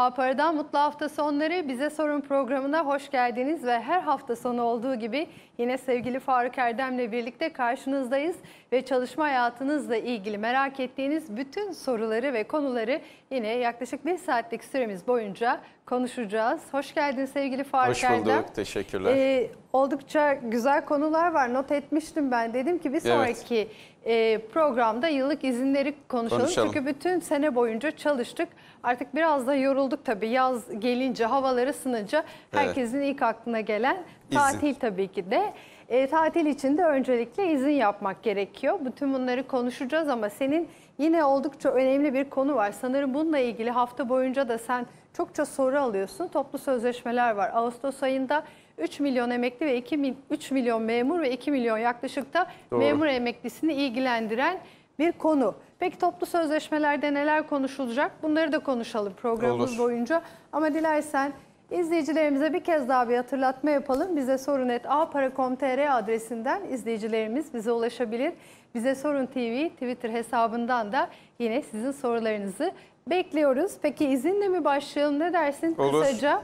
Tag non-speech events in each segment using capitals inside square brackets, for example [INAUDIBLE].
Apara'dan mutlu hafta sonları. Bize Sorun programına hoş geldiniz ve her hafta sonu olduğu gibi yine sevgili Faruk Erdem'le birlikte karşınızdayız ve çalışma hayatınızla ilgili merak ettiğiniz bütün soruları ve konuları yine yaklaşık bir saatlik süremiz boyunca konuşacağız. Hoş geldin sevgili Faruk Erdem. Hoş bulduk, Erdem. teşekkürler. Ee, Oldukça güzel konular var. Not etmiştim ben. Dedim ki bir sonraki evet. programda yıllık izinleri konuşalım. konuşalım. Çünkü bütün sene boyunca çalıştık. Artık biraz da yorulduk tabii. Yaz gelince, havaları sınınca herkesin evet. ilk aklına gelen tatil İzin. tabii ki de. E, tatil için de öncelikle izin yapmak gerekiyor. Bütün bunları konuşacağız ama senin yine oldukça önemli bir konu var. Sanırım bununla ilgili hafta boyunca da sen çokça soru alıyorsun. Toplu sözleşmeler var. Ağustos ayında 3 milyon emekli ve 2 3 milyon memur ve 2 milyon yaklaşık da Doğru. memur emeklisini ilgilendiren bir konu. Peki toplu sözleşmelerde neler konuşulacak? Bunları da konuşalım programımız Olur. boyunca. Ama dilersen izleyicilerimize bir kez daha bir hatırlatma yapalım. Bize sorun et apara.com.tr adresinden izleyicilerimiz bize ulaşabilir. Bize Sorun TV Twitter hesabından da yine sizin sorularınızı bekliyoruz. Peki izinle mi başlayalım ne dersin Olur. kısaca?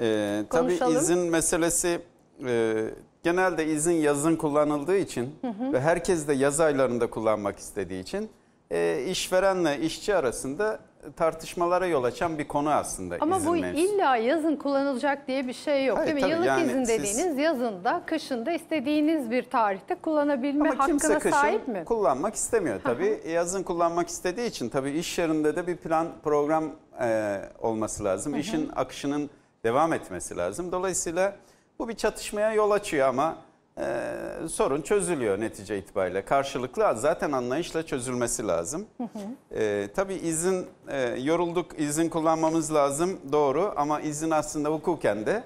Ee, tabii izin meselesi e, genelde izin yazın kullanıldığı için hı hı. ve herkes de yaz aylarında kullanmak istediği için e, işverenle işçi arasında tartışmalara yol açan bir konu aslında. Ama izin bu mevzusu. illa yazın kullanılacak diye bir şey yok Hayır, değil mi? Yıllık yani izin dediğiniz siz... yazında, kışında istediğiniz bir tarihte kullanabilme Ama hakkına sahip mi? kullanmak istemiyor tabii. yazın kullanmak istediği için tabii iş yerinde de bir plan program e, olması lazım. Hı hı. İşin akışının devam etmesi lazım. Dolayısıyla bu bir çatışmaya yol açıyor ama e, sorun çözülüyor netice itibariyle. Karşılıklı zaten anlayışla çözülmesi lazım. Hı E, tabii izin e, yorulduk izin kullanmamız lazım doğru ama izin aslında hukuken de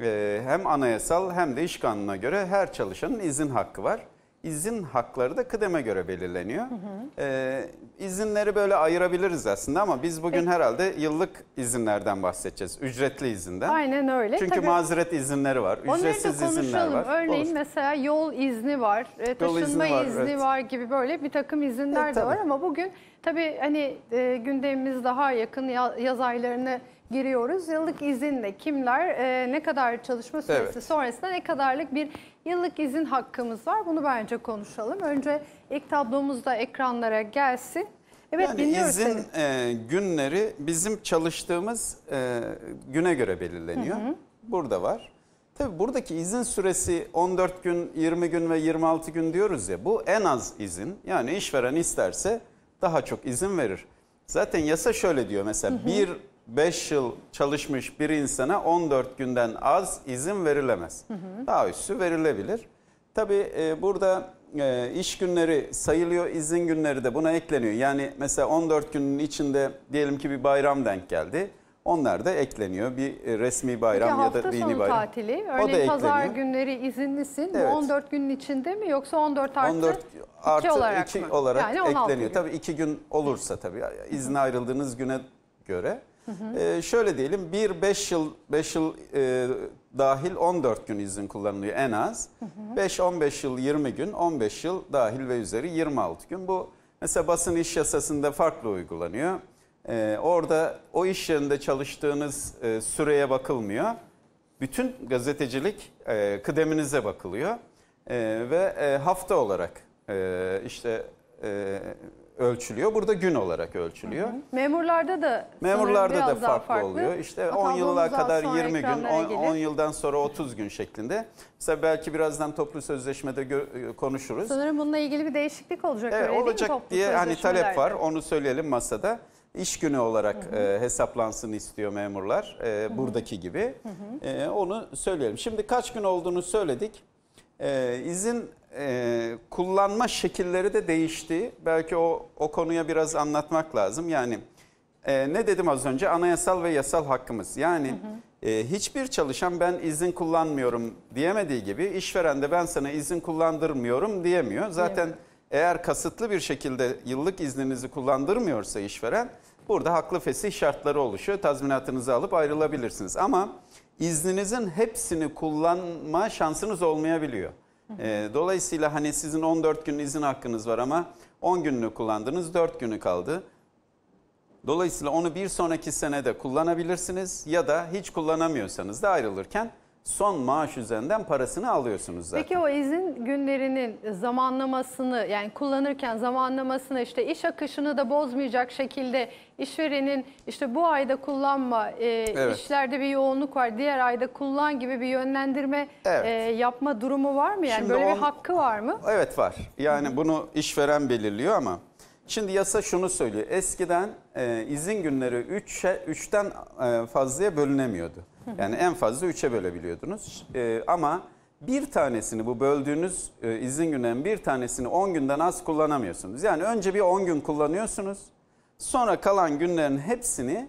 e, hem anayasal hem de iş kanununa göre her çalışanın izin hakkı var izin hakları da kıdeme göre belirleniyor. Hı hı. Ee, izinleri böyle ayırabiliriz aslında ama biz bugün evet. herhalde yıllık izinlerden bahsedeceğiz. Ücretli izinden. Aynen öyle. Çünkü Tabii, mazeret izinleri var, ücretsiz izinler var. Örneğin Olur. mesela yol izni var, e, taşınma izni, var, izni evet. var gibi böyle bir takım izinler evet, de e, var ama bugün Tabii hani e, gündemimiz daha yakın yaz aylarına giriyoruz. Yıllık izinle kimler e, ne kadar çalışma süresi evet. sonrasında ne kadarlık bir Yıllık izin hakkımız var. Bunu bence konuşalım. Önce ilk tablomuzda ekranlara gelsin. Evet yani dinliyoruz izin E, günleri bizim çalıştığımız e, güne göre belirleniyor. Hı hı. Burada var. Tabii buradaki izin süresi 14 gün, 20 gün ve 26 gün diyoruz ya. Bu en az izin. Yani işveren isterse daha çok izin verir. Zaten yasa şöyle diyor mesela hı hı. bir 5 yıl çalışmış bir insana 14 günden az izin verilemez. Hı hı. Daha üstü verilebilir. Tabii e, burada e, iş günleri sayılıyor, izin günleri de buna ekleniyor. Yani mesela 14 günün içinde diyelim ki bir bayram denk geldi. Onlar da ekleniyor. Bir e, resmi bayram ya da dini bayram. Hafta sonu tatili. Örneğin o da pazar ekleniyor. günleri izinlisin. Evet. Bu 14 günün içinde mi yoksa 14 artı, 14 artı 2 olarak, 2 mı? olarak yani ekleniyor. Gün. Tabii 2 gün olursa tabii izin ayrıldığınız güne göre. Hı ee, şöyle diyelim 1-5 yıl 5 yıl e, dahil 14 gün izin kullanılıyor en az. 5-15 yıl 20 gün 15 yıl dahil ve üzeri 26 gün. Bu mesela basın iş yasasında farklı uygulanıyor. E, orada o iş yerinde çalıştığınız e, süreye bakılmıyor. Bütün gazetecilik e, kıdeminize bakılıyor. E, ve e, hafta olarak e, işte e, ölçülüyor. Burada gün olarak ölçülüyor. Hı hı. Memurlarda da memurlarda da farklı, farklı oluyor. İşte Hatta 10 yıla kadar 20 gün, 10, 10 yıldan sonra 30 gün şeklinde. Mesela belki birazdan toplu sözleşmede e, konuşuruz. Sanırım bununla ilgili bir değişiklik olacak. Evet, öyle olacak değil mi? diye hani talep var. Onu söyleyelim masada. İş günü olarak hı hı. E, hesaplansın istiyor memurlar e, hı hı. buradaki gibi. Hı hı. E, onu söyleyelim. Şimdi kaç gün olduğunu söyledik. E, izin ee, kullanma şekilleri de değişti. Belki o, o konuya biraz anlatmak lazım. Yani e, ne dedim az önce anayasal ve yasal hakkımız. Yani hı hı. E, hiçbir çalışan ben izin kullanmıyorum diyemediği gibi işveren de ben sana izin kullandırmıyorum diyemiyor. Zaten evet. eğer kasıtlı bir şekilde yıllık izninizi kullandırmıyorsa işveren burada haklı fesih şartları oluşuyor. Tazminatınızı alıp ayrılabilirsiniz ama izninizin hepsini kullanma şansınız olmayabiliyor. E, dolayısıyla hani sizin 14 gün izin hakkınız var ama 10 gününü kullandınız 4 günü kaldı. Dolayısıyla onu bir sonraki senede kullanabilirsiniz ya da hiç kullanamıyorsanız da ayrılırken son maaş üzerinden parasını alıyorsunuz zaten. Peki o izin günlerinin zamanlamasını yani kullanırken zamanlamasını işte iş akışını da bozmayacak şekilde işverenin işte bu ayda kullanma, e, evet. işlerde bir yoğunluk var, diğer ayda kullan gibi bir yönlendirme evet. e, yapma durumu var mı? Yani Şimdi böyle on, bir hakkı var mı? Evet var. Yani bunu işveren belirliyor ama Şimdi yasa şunu söylüyor. Eskiden e, izin günleri 3'e 3'ten e, fazlaya bölünemiyordu. Yani en fazla 3'e bölebiliyordunuz. E, ama bir tanesini bu böldüğünüz e, izin günlerin bir tanesini 10 günden az kullanamıyorsunuz. Yani önce bir 10 gün kullanıyorsunuz. Sonra kalan günlerin hepsini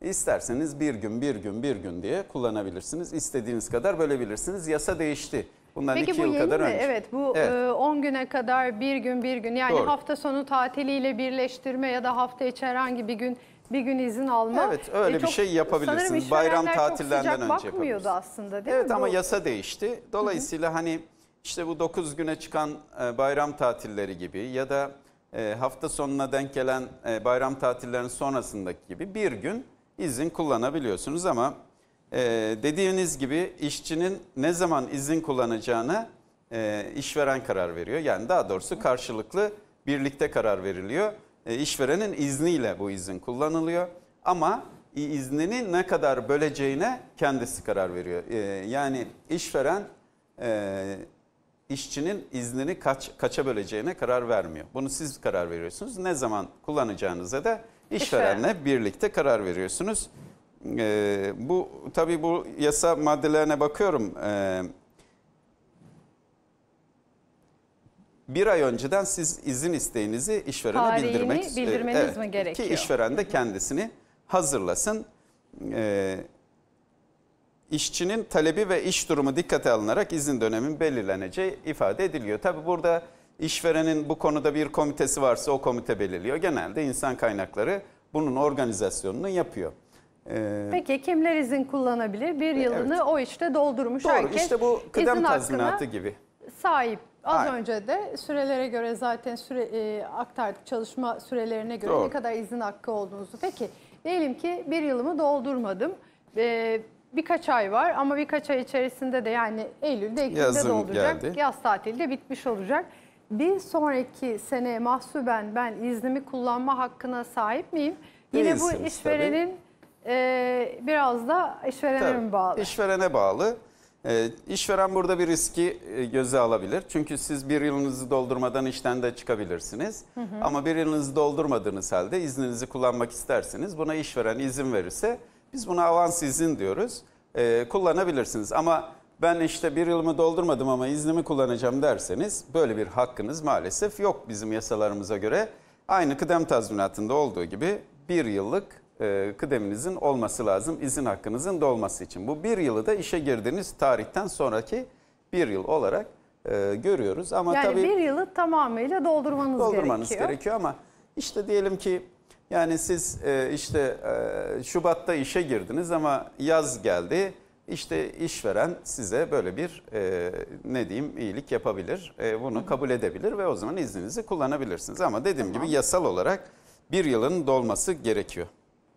isterseniz bir gün, bir gün, bir gün diye kullanabilirsiniz. İstediğiniz kadar bölebilirsiniz. Yasa değişti. Bundan Peki bu yıl yeni kadar mi? önce. Evet bu 10 Evet. E, güne kadar bir gün bir gün yani Doğru. hafta sonu tatiliyle birleştirme ya da hafta içi herhangi bir gün bir gün izin alma. Evet, öyle e, bir şey yapabilirsiniz. Bayram tatillerinden önce bakmıyordu yapabilirsiniz. aslında değil mi? Evet ama Bu- yasa değişti. Dolayısıyla hani işte bu 9 güne çıkan e, bayram tatilleri gibi ya da e, hafta sonuna denk gelen e, bayram tatillerinin sonrasındaki gibi bir gün izin kullanabiliyorsunuz ama e, dediğiniz gibi işçinin ne zaman izin kullanacağını e, işveren karar veriyor. Yani daha doğrusu karşılıklı birlikte karar veriliyor. E, işverenin izniyle bu izin kullanılıyor. Ama iznini ne kadar böleceğine kendisi karar veriyor. E, yani işveren e, işçinin iznini kaç, kaça böleceğine karar vermiyor. Bunu siz karar veriyorsunuz. Ne zaman kullanacağınıza da işverenle birlikte karar veriyorsunuz. E, bu tabii bu yasa maddelerine bakıyorum. E, bir ay önceden siz izin isteğinizi işverene Tarihini bildirmek e, bildirmeniz e, evet, mi gerekiyor? Ki işveren de kendisini hazırlasın. E, işçinin talebi ve iş durumu dikkate alınarak izin dönemin belirleneceği ifade ediliyor. Tabii burada işverenin bu konuda bir komitesi varsa o komite belirliyor. Genelde insan kaynakları bunun organizasyonunu yapıyor. Ee, Peki kimler izin kullanabilir? Bir yılını evet. o işte doldurmuş Doğru, herkes. işte bu kıdem tazminatı gibi. Sahip. Az Aynen. önce de sürelere göre zaten süre, e, aktardık çalışma sürelerine göre Doğru. ne kadar izin hakkı olduğunuzu. Peki diyelim ki bir yılımı doldurmadım. Ee, birkaç ay var ama birkaç ay içerisinde de yani Eylül'de Ekim'de Yazım dolduracak. Geldi. Yaz tatili de bitmiş olacak. Bir sonraki seneye mahsuben ben iznimi kullanma hakkına sahip miyim? Değilsiniz Yine bu işverenin... Tabii ee, biraz da işverene Tabii, mi bağlı? İşverene bağlı. E, işveren burada bir riski e, göze alabilir. Çünkü siz bir yılınızı doldurmadan işten de çıkabilirsiniz. Hı hı. Ama bir yılınızı doldurmadığınız halde izninizi kullanmak isterseniz buna işveren izin verirse biz buna avans izin diyoruz. E, kullanabilirsiniz ama ben işte bir yılımı doldurmadım ama iznimi kullanacağım derseniz böyle bir hakkınız maalesef yok bizim yasalarımıza göre. Aynı kıdem tazminatında olduğu gibi bir yıllık e, kıdeminizin olması lazım izin hakkınızın dolması için. Bu bir yılı da işe girdiğiniz tarihten sonraki bir yıl olarak e, görüyoruz. Ama yani tabii, bir yılı tamamıyla doldurmanız, doldurmanız gerekiyor. gerekiyor ama işte diyelim ki yani siz e, işte e, Şubat'ta işe girdiniz ama yaz geldi. İşte işveren size böyle bir e, ne diyeyim iyilik yapabilir, e, bunu -hı. kabul edebilir ve o zaman izninizi kullanabilirsiniz. Ama dediğim tamam. gibi yasal olarak bir yılın dolması gerekiyor.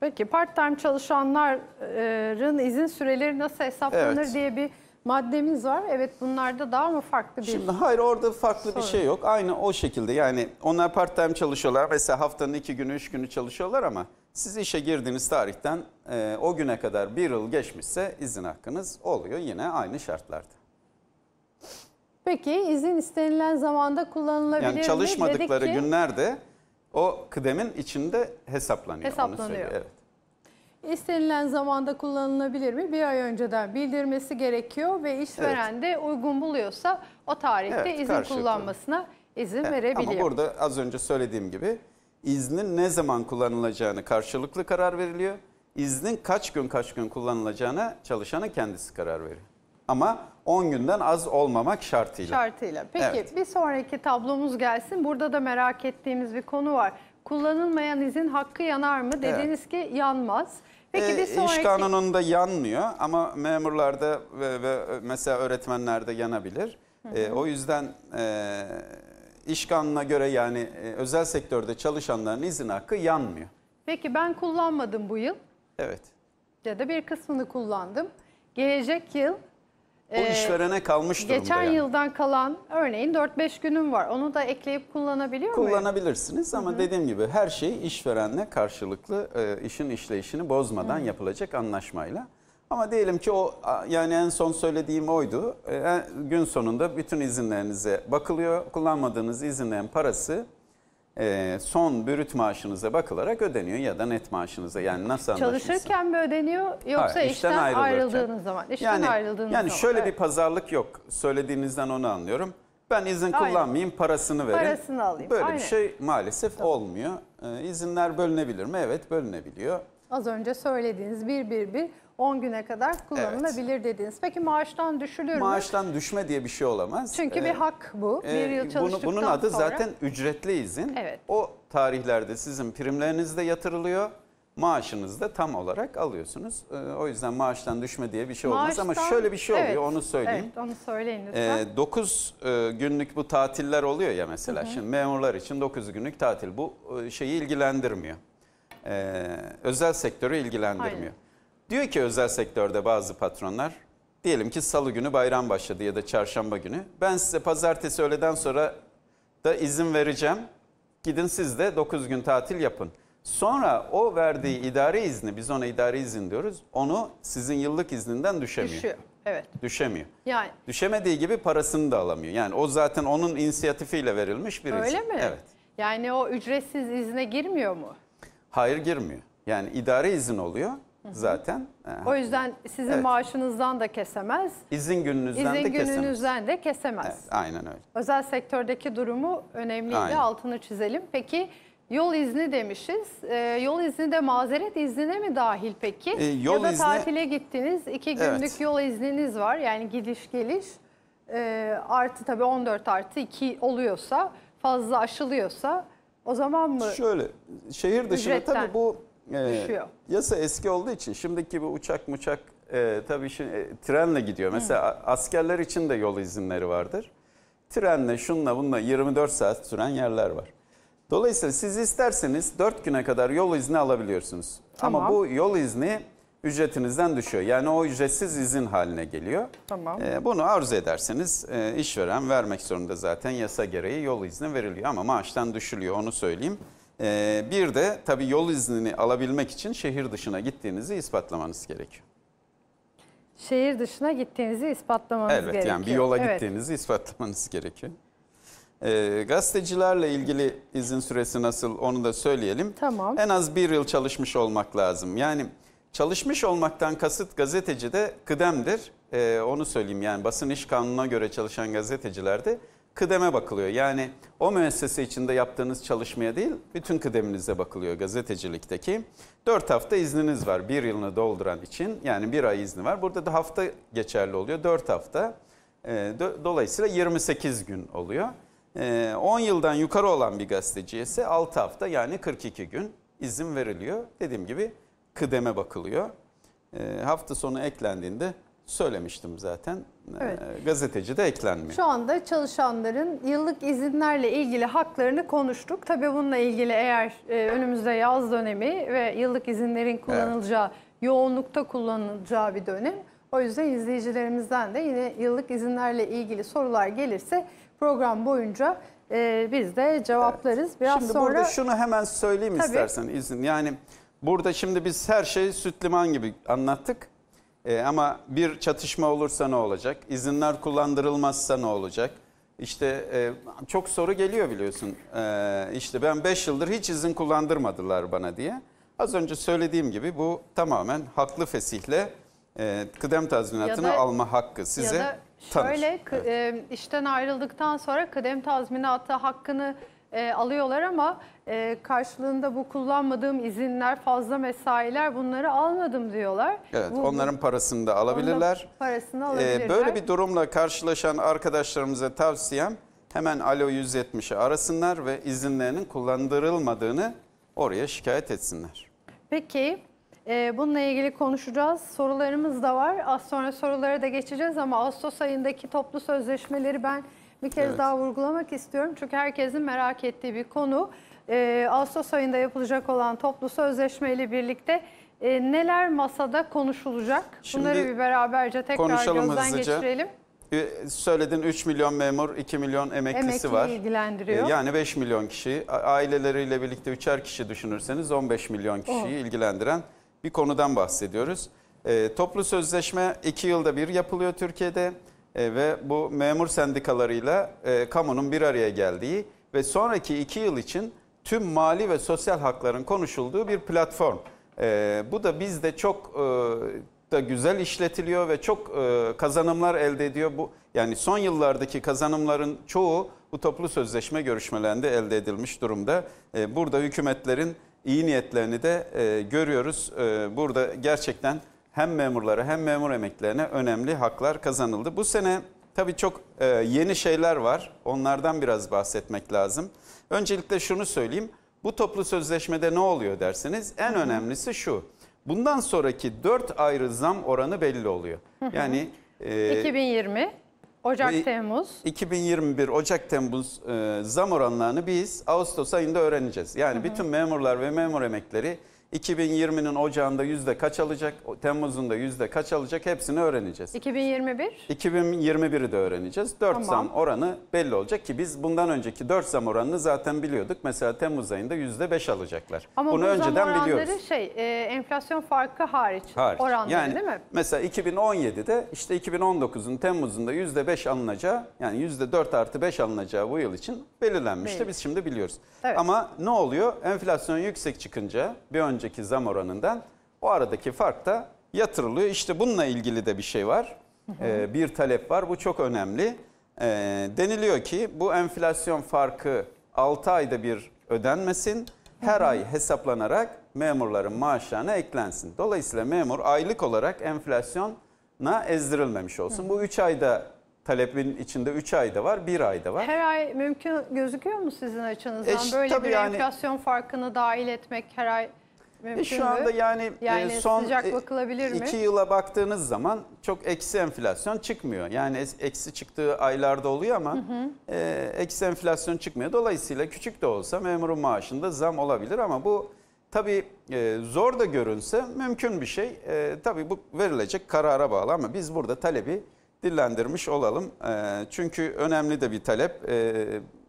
Peki part-time çalışanların izin süreleri nasıl hesaplanır evet. diye bir maddemiz var. Evet bunlarda daha mı farklı bir Şimdi hayır orada farklı sorun. bir şey yok. Aynı o şekilde yani onlar part-time çalışıyorlar. Mesela haftanın iki günü, üç günü çalışıyorlar ama siz işe girdiğiniz tarihten e, o güne kadar bir yıl geçmişse izin hakkınız oluyor yine aynı şartlarda. Peki izin istenilen zamanda kullanılabilir yani mi? Yani çalışmadıkları ki... günlerde o kıdemin içinde hesaplanıyor. Hesaplanıyor. Onu evet. İstenilen zamanda kullanılabilir mi? Bir ay önceden bildirmesi gerekiyor ve işveren evet. de uygun buluyorsa o tarihte evet, izin kullanmasına izin evet, verebiliyor. Ama burada az önce söylediğim gibi iznin ne zaman kullanılacağını karşılıklı karar veriliyor. İznin kaç gün kaç gün kullanılacağına çalışanın kendisi karar veriyor. Ama 10 günden az olmamak şartıyla. Şartıyla. Peki evet. bir sonraki tablomuz gelsin. Burada da merak ettiğimiz bir konu var kullanılmayan izin hakkı yanar mı? Dediniz evet. ki yanmaz. Peki ee, bir sonraki... İş kanununda yanmıyor ama memurlarda ve, ve mesela öğretmenlerde yanabilir. Hı ee, hı. E, o yüzden e, iş kanununa göre yani e, özel sektörde çalışanların izin hakkı yanmıyor. Peki ben kullanmadım bu yıl. Evet. Ya da bir kısmını kullandım. Gelecek yıl o ee, işverene kalmış durumda. Geçen yani. yıldan kalan örneğin 4-5 günüm var. Onu da ekleyip kullanabiliyor muyum? Kullanabilirsiniz ama Hı -hı. dediğim gibi her şey işverenle karşılıklı e, işin işleyişini bozmadan Hı -hı. yapılacak anlaşmayla. Ama diyelim ki o yani en son söylediğim oydu. E, e, gün sonunda bütün izinlerinize bakılıyor. Kullanmadığınız izinlerin parası ee, son bürüt maaşınıza bakılarak ödeniyor ya da net maaşınıza yani nasıl anlaşılsın? Çalışırken mi ödeniyor yoksa Hayır, işten, işten ayrıldığınız zaman? İşten yani, ayrıldığınız yani şöyle evet. bir pazarlık yok söylediğinizden onu anlıyorum. Ben izin Aynen. kullanmayayım parasını verin. Parasını alayım. Böyle Aynen. bir şey maalesef Tabii. olmuyor. Ee, izinler bölünebilir mi? Evet bölünebiliyor. Az önce söylediğiniz bir bir bir 10 güne kadar kullanılabilir evet. dediniz. Peki maaştan düşülür mü? Maaştan düşme diye bir şey olamaz. Çünkü ee, bir hak bu. bir e, yıl çalıştıktan bunu, Bunun adı sonra... zaten ücretli izin. Evet. O tarihlerde sizin primleriniz de yatırılıyor. Maaşınızı da tam olarak alıyorsunuz. Ee, o yüzden maaştan düşme diye bir şey maaştan, olmaz ama şöyle bir şey oluyor evet, onu söyleyeyim. Evet onu söyleyin ee, lütfen. 9 e, günlük bu tatiller oluyor ya mesela hı hı. şimdi memurlar için 9 günlük tatil bu e, şeyi ilgilendirmiyor. Ee, özel sektörü ilgilendirmiyor. Aynen. Diyor ki özel sektörde bazı patronlar diyelim ki salı günü bayram başladı ya da çarşamba günü. Ben size pazartesi öğleden sonra da izin vereceğim. Gidin siz de 9 gün tatil yapın. Sonra o verdiği idari izni biz ona idari izin diyoruz. Onu sizin yıllık izninden düşemiyor. Düşüyor. Evet. Düşemiyor. Yani düşemediği gibi parasını da alamıyor. Yani o zaten onun inisiyatifiyle verilmiş bir Öyle izin. mi? Evet. Yani o ücretsiz izne girmiyor mu? Hayır girmiyor. Yani idari izin oluyor zaten. E, o yüzden sizin evet. maaşınızdan da kesemez. İzin gününüzden İzin de kesemez. gününüzden de kesemez. Evet, aynen öyle. Özel sektördeki durumu önemliydi aynen. altını çizelim. Peki yol izni demişiz. Ee, yol izni de mazeret iznine mi dahil peki? Ee, yol ya da izne... tatile gittiniz iki günlük evet. yol izniniz var yani gidiş geliş. Ee, artı tabii 14 artı 2 oluyorsa fazla aşılıyorsa o zaman mı? Şöyle şehir dışında Ücretten. tabii bu e, Yasa eski olduğu için şimdiki bu uçak muçak e, tabii şimdi, e, trenle gidiyor. Mesela Hı. askerler için de yol izinleri vardır. Trenle şunla bunla 24 saat süren yerler var. Dolayısıyla siz isterseniz 4 güne kadar yol izni alabiliyorsunuz. Tamam. Ama bu yol izni ücretinizden düşüyor. Yani o ücretsiz izin haline geliyor. Tamam. Ee, bunu arzu ederseniz e, işveren vermek zorunda zaten yasa gereği yol izni veriliyor ama maaştan düşülüyor onu söyleyeyim. Ee, bir de tabii yol iznini alabilmek için şehir dışına gittiğinizi ispatlamanız gerekiyor. Şehir dışına gittiğinizi ispatlamanız evet, gerekiyor. Evet yani bir yola evet. gittiğinizi ispatlamanız gerekiyor. E, gazetecilerle ilgili izin süresi nasıl onu da söyleyelim. Tamam. En az bir yıl çalışmış olmak lazım. Yani çalışmış olmaktan kasıt gazeteci de kıdemdir. E, onu söyleyeyim yani basın iş kanununa göre çalışan gazetecilerde kıdeme bakılıyor. Yani o müessese içinde yaptığınız çalışmaya değil, bütün kıdeminize bakılıyor gazetecilikteki. 4 hafta izniniz var bir yılını dolduran için. Yani bir ay izni var. Burada da hafta geçerli oluyor. 4 hafta. Ee, dolayısıyla 28 gün oluyor. 10 ee, yıldan yukarı olan bir gazeteciye ise 6 hafta yani 42 gün izin veriliyor. Dediğim gibi kıdeme bakılıyor. Ee, hafta sonu eklendiğinde söylemiştim zaten. Evet. Ee, gazeteci de eklenmiyor. Şu anda çalışanların yıllık izinlerle ilgili haklarını konuştuk. Tabii bununla ilgili eğer e, önümüzde yaz dönemi ve yıllık izinlerin kullanılacağı, evet. yoğunlukta kullanılacağı bir dönem. O yüzden izleyicilerimizden de yine yıllık izinlerle ilgili sorular gelirse program boyunca e, biz de cevaplarız. Evet. Biraz şimdi sonra... burada şunu hemen söyleyeyim Tabii. istersen izin. Yani burada şimdi biz her şeyi süt liman gibi anlattık. E, ama bir çatışma olursa ne olacak? İzinler kullandırılmazsa ne olacak? İşte e, çok soru geliyor biliyorsun. E, işte ben 5 yıldır hiç izin kullandırmadılar bana diye. Az önce söylediğim gibi bu tamamen haklı fesihle e, kıdem tazminatını ya da, alma hakkı size ya da Şöyle evet. e, işten ayrıldıktan sonra kıdem tazminatı hakkını e, alıyorlar ama e, karşılığında bu kullanmadığım izinler, fazla mesailer bunları almadım diyorlar. Evet bu, onların parasını da alabilirler. Parasını e, alabilirler. E, böyle bir durumla karşılaşan arkadaşlarımıza tavsiyem hemen Alo 170'i arasınlar ve izinlerinin kullandırılmadığını oraya şikayet etsinler. Peki e, bununla ilgili konuşacağız. Sorularımız da var. Az sonra sorulara da geçeceğiz ama Ağustos ayındaki toplu sözleşmeleri ben bir kez evet. daha vurgulamak istiyorum. Çünkü herkesin merak ettiği bir konu. E, Ağustos ayında yapılacak olan toplu sözleşme ile birlikte e, neler masada konuşulacak? Şimdi Bunları bir beraberce tekrar gözden hızlıca. geçirelim. Ee, söyledin 3 milyon memur, 2 milyon emeklisi Emekli var. Emekli ilgilendiriyor. Ee, yani 5 milyon kişi. Aileleriyle birlikte üçer kişi düşünürseniz 15 milyon oh. kişiyi oh. ilgilendiren bir konudan bahsediyoruz. E, toplu sözleşme 2 yılda bir yapılıyor Türkiye'de. E, ve bu memur sendikalarıyla e, kamunun bir araya geldiği ve sonraki iki yıl için tüm mali ve sosyal hakların konuşulduğu bir platform. E, bu da bizde çok da güzel işletiliyor ve çok kazanımlar elde ediyor. Bu yani son yıllardaki kazanımların çoğu bu toplu sözleşme görüşmelerinde elde edilmiş durumda. burada hükümetlerin iyi niyetlerini de görüyoruz. burada gerçekten hem memurlara hem memur emeklilerine önemli haklar kazanıldı. Bu sene tabii çok e, yeni şeyler var. Onlardan biraz bahsetmek lazım. Öncelikle şunu söyleyeyim. Bu toplu sözleşmede ne oluyor derseniz en önemlisi şu. Bundan sonraki 4 ayrı zam oranı belli oluyor. Yani e, 2020 Ocak Temmuz 2021 Ocak Temmuz e, zam oranlarını biz Ağustos ayında öğreneceğiz. Yani bütün memurlar ve memur emekleri 2020'nin ocağında yüzde kaç alacak, Temmuz'unda yüzde kaç alacak hepsini öğreneceğiz. 2021? 2021'i de öğreneceğiz. 4 tamam. zam oranı belli olacak ki biz bundan önceki 4 zam oranını zaten biliyorduk. Mesela Temmuz ayında yüzde 5 alacaklar. Ama Bunu bu önceden zam biliyoruz. şey e, enflasyon farkı hariç, hariç. oranları yani, değil mi? Mesela 2017'de işte 2019'un Temmuz'unda yüzde 5 alınacağı yani yüzde 4 artı 5 alınacağı bu yıl için belirlenmişti. Değil. Biz şimdi biliyoruz. Evet. Ama ne oluyor? Enflasyon yüksek çıkınca bir önce önceki zam oranından. O aradaki fark da yatırılıyor. İşte bununla ilgili de bir şey var. Ee, bir talep var. Bu çok önemli. Ee, deniliyor ki bu enflasyon farkı 6 ayda bir ödenmesin. Her ay hesaplanarak memurların maaşlarına eklensin. Dolayısıyla memur aylık olarak enflasyona ezdirilmemiş olsun. Bu 3 ayda talebin içinde 3 ayda var, 1 ayda var. Her ay mümkün gözüküyor mu sizin açınızdan? E, Böyle bir yani, enflasyon farkını dahil etmek her ay Mümkün e şu mü? anda yani, e, yani son sıcak e, bakılabilir iki mi? iki yıla baktığınız zaman çok eksi enflasyon çıkmıyor. Yani eksi çıktığı aylarda oluyor ama hı hı. E, eksi enflasyon çıkmıyor. Dolayısıyla küçük de olsa memurun maaşında zam olabilir ama bu tabii e, zor da görünse mümkün bir şey. E, tabii bu verilecek karara bağlı ama biz burada talebi dillendirmiş olalım. E, çünkü önemli de bir talep e,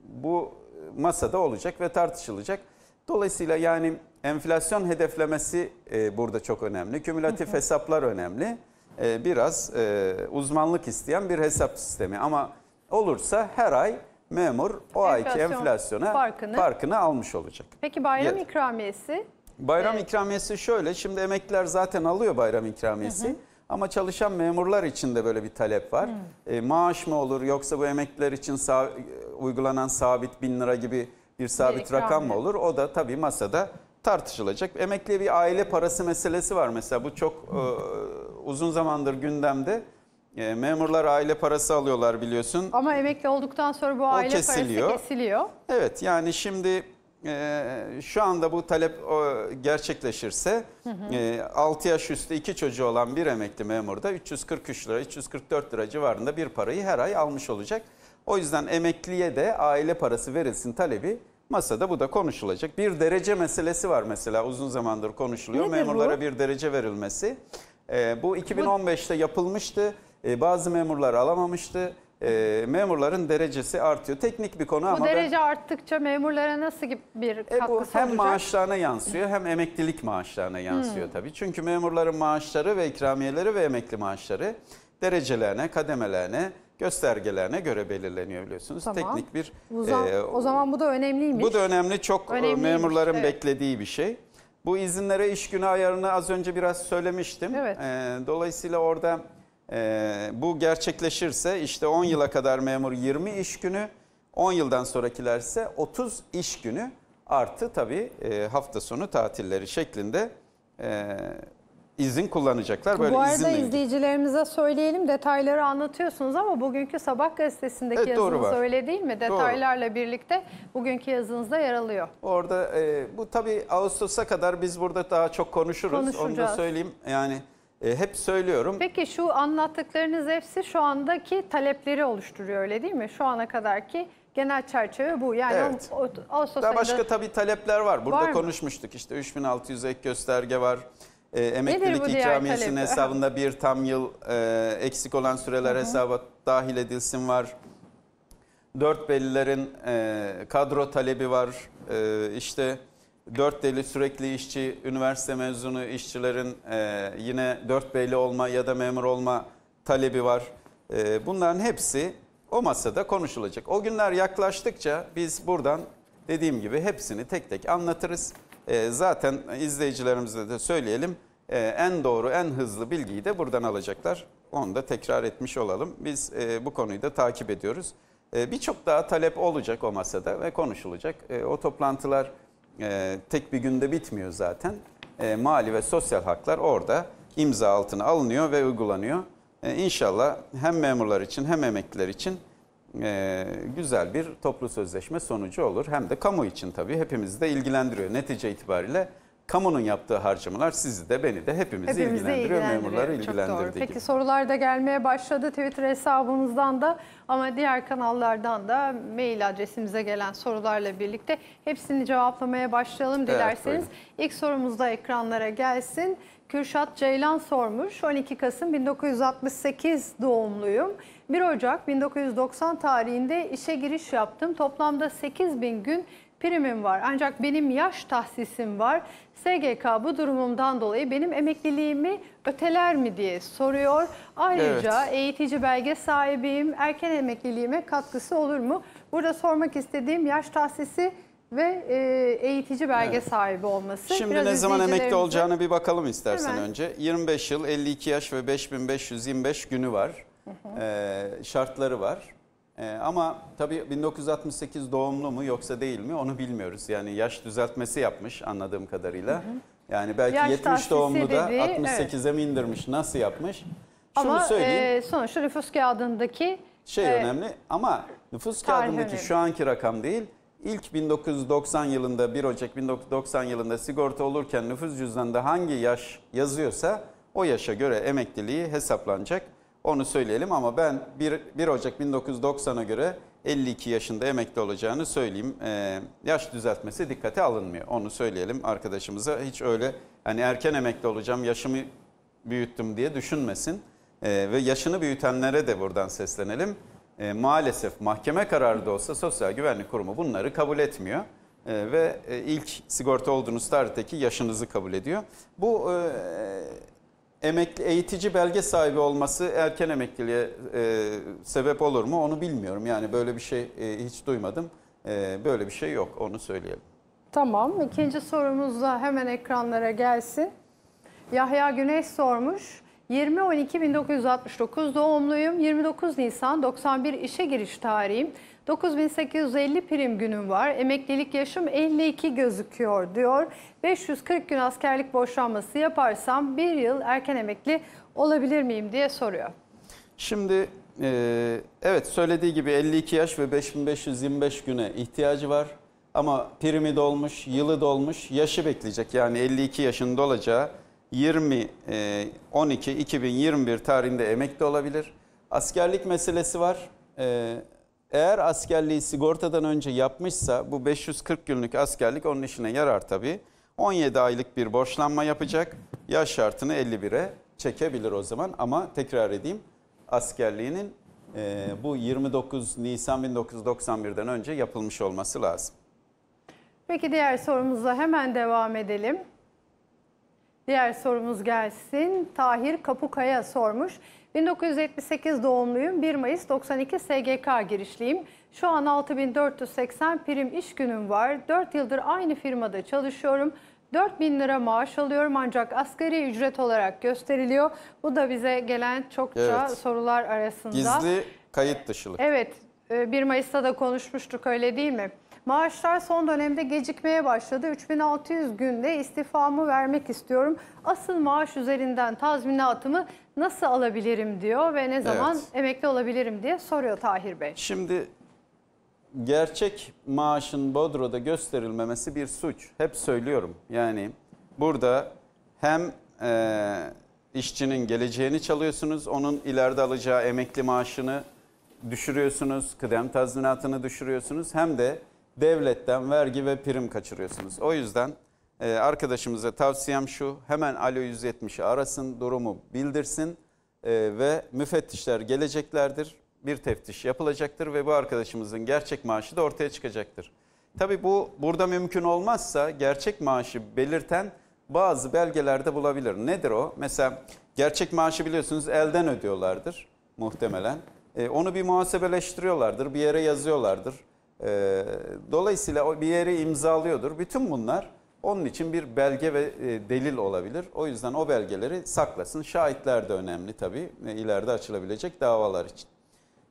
bu masada olacak ve tartışılacak. Dolayısıyla yani enflasyon hedeflemesi e, burada çok önemli. Kümülatif hesaplar önemli. E, biraz e, uzmanlık isteyen bir hesap sistemi ama olursa her ay memur o Enflasyon ayki enflasyona farkını, farkını. almış olacak. Peki bayram Evet. ikramiyesi? Bayram ikramiyesi şöyle. Şimdi emekliler zaten alıyor bayram ikramiyesi. Ama çalışan memurlar için de böyle bir talep var. E, maaş mı olur yoksa bu emekliler için sa- e, uygulanan sabit bin lira gibi bir sabit rakam mı olur? O da tabii masada tartışılacak. Emekli bir aile parası meselesi var mesela. Bu çok e, uzun zamandır gündemde. E, memurlar aile parası alıyorlar biliyorsun. Ama emekli olduktan sonra bu aile kesiliyor. parası kesiliyor. Evet yani şimdi e, şu anda bu talep o, gerçekleşirse hı hı. E, 6 yaş üstü 2 çocuğu olan bir emekli memur da 343 lira 344 lira civarında bir parayı her ay almış olacak. O yüzden emekliye de aile parası verilsin talebi Masada bu da konuşulacak. Bir derece meselesi var mesela uzun zamandır konuşuluyor. Nedir Memurlara bu? bir derece verilmesi. E, bu 2015'te yapılmıştı. E, bazı memurlar alamamıştı. E, memurların derecesi artıyor. Teknik bir konu Bu ama derece ben, arttıkça memurlara nasıl bir katkı e, bu hem maaşlarına yansıyor hem emeklilik maaşlarına yansıyor hmm. tabii. Çünkü memurların maaşları ve ikramiyeleri ve emekli maaşları derecelerine, kademelerine göstergelerine göre belirleniyor biliyorsunuz. Tamam. Teknik bir... O zaman, e, o zaman bu da önemliymiş. Bu da önemli. Çok e, önemliymiş, memurların evet. beklediği bir şey. Bu izinlere iş günü ayarını az önce biraz söylemiştim. Evet. E, dolayısıyla orada e, bu gerçekleşirse işte 10 yıla kadar memur 20 iş günü, 10 yıldan sonrakiler ise 30 iş günü artı tabii e, hafta sonu tatilleri şeklinde e, izin kullanacaklar. Böyle Bu arada izinle izleyicilerimize söyleyelim detayları anlatıyorsunuz ama bugünkü Sabah gazetesindeki Evet, yazınız öyle değil mi? Detaylarla birlikte bugünkü yazınızda yer alıyor. Orada e, bu tabii Ağustos'a kadar biz burada daha çok konuşuruz. Onu da söyleyeyim. Yani e, hep söylüyorum. Peki şu anlattıklarınız hepsi şu andaki talepleri oluşturuyor öyle değil mi? Şu ana kadarki genel çerçeve bu. Yani Evet. Ağustos Daha başka tabii talepler var. Burada Var konuşmuştuk. İşte 3600 ek gösterge var e, emeklilik ikramiyesinin hesabında bir tam yıl e, eksik olan süreler Hı -hı. hesaba dahil edilsin var. Dört bellilerin e, kadro talebi var. E, işte dört deli sürekli işçi, üniversite mezunu işçilerin e, yine dört beyli olma ya da memur olma talebi var. E, bunların hepsi o masada konuşulacak. O günler yaklaştıkça biz buradan dediğim gibi hepsini tek tek anlatırız. E, zaten izleyicilerimize de söyleyelim e, en doğru en hızlı bilgiyi de buradan alacaklar. Onu da tekrar etmiş olalım. Biz e, bu konuyu da takip ediyoruz. E, Birçok daha talep olacak o masada ve konuşulacak. o toplantılar tek bir günde bitmiyor zaten. mali ve sosyal haklar orada imza altına alınıyor ve uygulanıyor. İnşallah hem memurlar için hem emekliler için e, güzel bir toplu sözleşme sonucu olur. Hem de kamu için tabii hepimizi de ilgilendiriyor. Netice itibariyle kamunun yaptığı harcamalar sizi de beni de hepimizi, hepimizi ilgilendiriyor, ilgilendiriyor, memurları Çok ilgilendirdiği doğru. Peki sorular da gelmeye başladı Twitter hesabımızdan da ama diğer kanallardan da mail adresimize gelen sorularla birlikte hepsini cevaplamaya başlayalım dilerseniz. Evet, İlk sorumuz da ekranlara gelsin. Kürşat Ceylan sormuş. 12 Kasım 1968 doğumluyum. 1 Ocak 1990 tarihinde işe giriş yaptım. Toplamda 8 bin gün primim var ancak benim yaş tahsisim var. SGK bu durumumdan dolayı benim emekliliğimi öteler mi diye soruyor. Ayrıca evet. eğitici belge sahibiyim. Erken emekliliğime katkısı olur mu? Burada sormak istediğim yaş tahsisi ve e, eğitici belge evet. sahibi olması. Şimdi Biraz ne zaman emekli olacağını bir bakalım istersen Hemen. önce. 25 yıl, 52 yaş ve 5525 günü var. Hı hı. E, şartları var. E, ama tabii 1968 doğumlu mu yoksa değil mi onu bilmiyoruz. Yani yaş düzeltmesi yapmış anladığım kadarıyla. Hı hı. Yani belki yaş 70 doğumlu da 68'e evet. mi indirmiş nasıl yapmış? Şunu ama söyleyeyim. E, sonuçta nüfus kağıdındaki... Şey e, önemli ama nüfus kağıdındaki önemli. şu anki rakam değil. İlk 1990 yılında 1 Ocak 1990 yılında sigorta olurken nüfus cüzdanında hangi yaş yazıyorsa o yaşa göre emekliliği hesaplanacak. Onu söyleyelim ama ben 1, 1 Ocak 1990'a göre 52 yaşında emekli olacağını söyleyeyim. Ee, yaş düzeltmesi dikkate alınmıyor. Onu söyleyelim arkadaşımıza. Hiç öyle hani erken emekli olacağım, yaşımı büyüttüm diye düşünmesin. Ee, ve yaşını büyütenlere de buradan seslenelim. Ee, maalesef mahkeme kararı da olsa Sosyal Güvenlik Kurumu bunları kabul etmiyor. Ee, ve e, ilk sigorta olduğunuz tarihteki yaşınızı kabul ediyor. Bu e, emekli eğitici belge sahibi olması erken emekliliğe e, sebep olur mu onu bilmiyorum. Yani böyle bir şey e, hiç duymadım. E, böyle bir şey yok onu söyleyelim. Tamam ikinci sorumuz da hemen ekranlara gelsin. Yahya Güneş sormuş. 20-12-1969 doğumluyum. 29 Nisan 91 işe giriş tarihim. 9850 prim günüm var. Emeklilik yaşım 52 gözüküyor diyor. 540 gün askerlik boşanması yaparsam bir yıl erken emekli olabilir miyim diye soruyor. Şimdi e, evet söylediği gibi 52 yaş ve 5525 güne ihtiyacı var. Ama primi dolmuş, yılı dolmuş, yaşı bekleyecek. Yani 52 yaşında olacağı 20 12 2021 tarihinde emekli olabilir. Askerlik meselesi var. E, eğer askerliği sigortadan önce yapmışsa bu 540 günlük askerlik onun işine yarar tabii. 17 aylık bir borçlanma yapacak. Yaş şartını 51'e çekebilir o zaman ama tekrar edeyim askerliğinin e, bu 29 Nisan 1991'den önce yapılmış olması lazım. Peki diğer sorumuza hemen devam edelim. Diğer sorumuz gelsin. Tahir Kapukaya sormuş. 1978 doğumluyum. 1 Mayıs 92 SGK girişliyim. Şu an 6480 prim iş günüm var. 4 yıldır aynı firmada çalışıyorum. 4000 lira maaş alıyorum ancak asgari ücret olarak gösteriliyor. Bu da bize gelen çokça Evet. sorular arasında. Gizli kayıt dışılık. Evet, 1 e, Mayıs'ta da konuşmuştuk öyle değil mi? Maaşlar son dönemde gecikmeye başladı. 3600 günde istifamı vermek istiyorum. Asıl maaş üzerinden tazminatımı nasıl alabilirim diyor ve ne zaman evet. emekli olabilirim diye soruyor Tahir Bey. Şimdi gerçek maaşın Bodro'da gösterilmemesi bir suç. Hep söylüyorum. Yani burada hem e, işçinin geleceğini çalıyorsunuz, onun ileride alacağı emekli maaşını düşürüyorsunuz, kıdem tazminatını düşürüyorsunuz. Hem de devletten vergi ve prim kaçırıyorsunuz. O yüzden e, arkadaşımıza tavsiyem şu hemen Alo 170'i arasın durumu bildirsin e, ve müfettişler geleceklerdir. Bir teftiş yapılacaktır ve bu arkadaşımızın gerçek maaşı da ortaya çıkacaktır. Tabi bu burada mümkün olmazsa gerçek maaşı belirten bazı belgelerde bulabilir. Nedir o? Mesela gerçek maaşı biliyorsunuz elden ödüyorlardır muhtemelen. E, onu bir muhasebeleştiriyorlardır, bir yere yazıyorlardır. Ee, dolayısıyla o bir yeri imzalıyordur. Bütün bunlar onun için bir belge ve e, delil olabilir. O yüzden o belgeleri saklasın. Şahitler de önemli tabii e, ileride açılabilecek davalar için.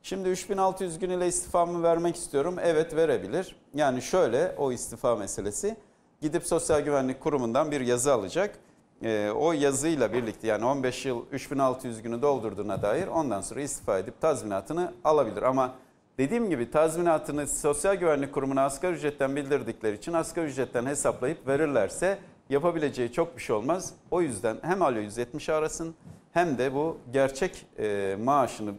Şimdi 3600 gün ile istifamı vermek istiyorum. Evet verebilir. Yani şöyle o istifa meselesi gidip Sosyal Güvenlik Kurumu'ndan bir yazı alacak. E, o yazıyla birlikte yani 15 yıl 3600 günü doldurduğuna dair ondan sonra istifa edip tazminatını alabilir. Ama Dediğim gibi tazminatını Sosyal Güvenlik Kurumu'na asgari ücretten bildirdikleri için asgari ücretten hesaplayıp verirlerse yapabileceği çok bir şey olmaz. O yüzden hem alo 170 arasın hem de bu gerçek e, maaşını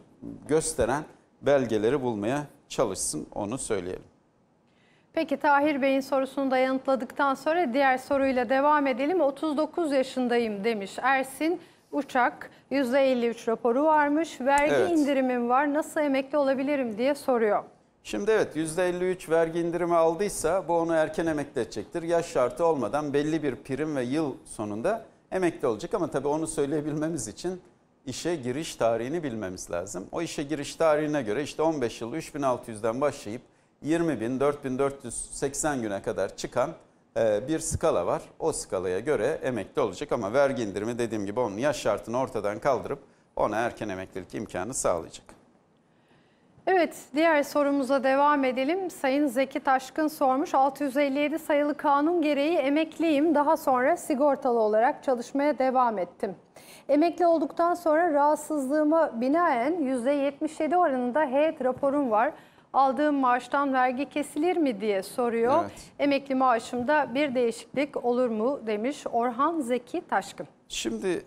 gösteren belgeleri bulmaya çalışsın onu söyleyelim. Peki Tahir Bey'in sorusunu da yanıtladıktan sonra diğer soruyla devam edelim. 39 yaşındayım demiş Ersin uçak %53 raporu varmış. Vergi Evet. indirimim var nasıl emekli olabilirim diye soruyor. Şimdi evet %53 vergi indirimi aldıysa bu onu erken emekli edecektir. Yaş şartı olmadan belli bir prim ve yıl sonunda emekli olacak ama tabii onu söyleyebilmemiz için işe giriş tarihini bilmemiz lazım. O işe giriş tarihine göre işte 15 yıl 3600'den başlayıp 20 bin 4480 güne kadar çıkan ee, bir skala var. O skalaya göre emekli olacak ama vergi indirimi dediğim gibi onun yaş şartını ortadan kaldırıp ona erken emeklilik imkanı sağlayacak. Evet diğer sorumuza devam edelim. Sayın Zeki Taşkın sormuş 657 sayılı kanun gereği emekliyim daha sonra sigortalı olarak çalışmaya devam ettim. Emekli olduktan sonra rahatsızlığıma binaen %77 oranında heyet raporum var aldığım maaştan vergi kesilir mi diye soruyor. Evet. Emekli maaşımda bir değişiklik olur mu demiş Orhan Zeki Taşkın. Şimdi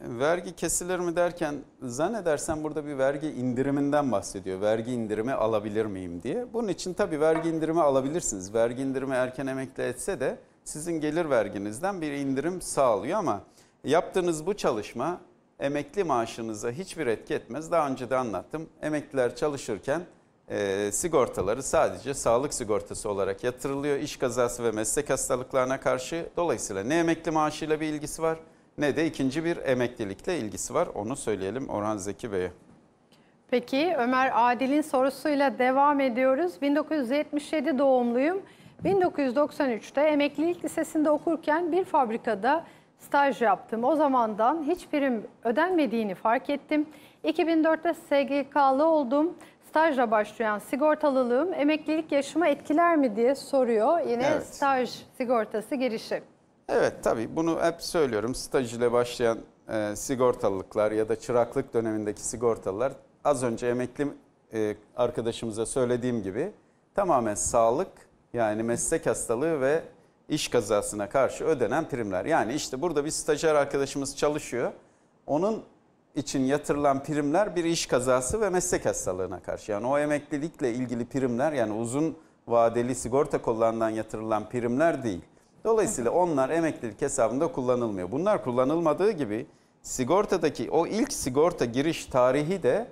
vergi kesilir mi derken zannedersen burada bir vergi indiriminden bahsediyor. Vergi indirimi alabilir miyim diye. Bunun için tabii vergi indirimi alabilirsiniz. Vergi indirimi erken emekli etse de sizin gelir verginizden bir indirim sağlıyor ama yaptığınız bu çalışma emekli maaşınıza hiçbir etki etmez. Daha önce de anlattım. Emekliler çalışırken e, sigortaları sadece sağlık sigortası olarak yatırılıyor. iş kazası ve meslek hastalıklarına karşı dolayısıyla ne emekli maaşıyla bir ilgisi var ne de ikinci bir emeklilikle ilgisi var. Onu söyleyelim Orhan Zeki Bey'e. Peki Ömer Adil'in sorusuyla devam ediyoruz. 1977 doğumluyum. 1993'te emeklilik lisesinde okurken bir fabrikada staj yaptım. O zamandan hiç prim ödenmediğini fark ettim. 2004'te SGK'lı oldum stajla başlayan sigortalılığım emeklilik yaşıma etkiler mi diye soruyor. Yine evet. staj sigortası girişi. Evet tabii bunu hep söylüyorum. Staj ile başlayan e, sigortalılıklar ya da çıraklık dönemindeki sigortalılar az önce emekli e, arkadaşımıza söylediğim gibi tamamen sağlık yani meslek hastalığı ve iş kazasına karşı ödenen primler. Yani işte burada bir stajyer arkadaşımız çalışıyor. Onun için yatırılan primler bir iş kazası ve meslek hastalığına karşı. Yani o emeklilikle ilgili primler yani uzun vadeli sigorta kollarından yatırılan primler değil. Dolayısıyla onlar emeklilik hesabında kullanılmıyor. Bunlar kullanılmadığı gibi sigortadaki o ilk sigorta giriş tarihi de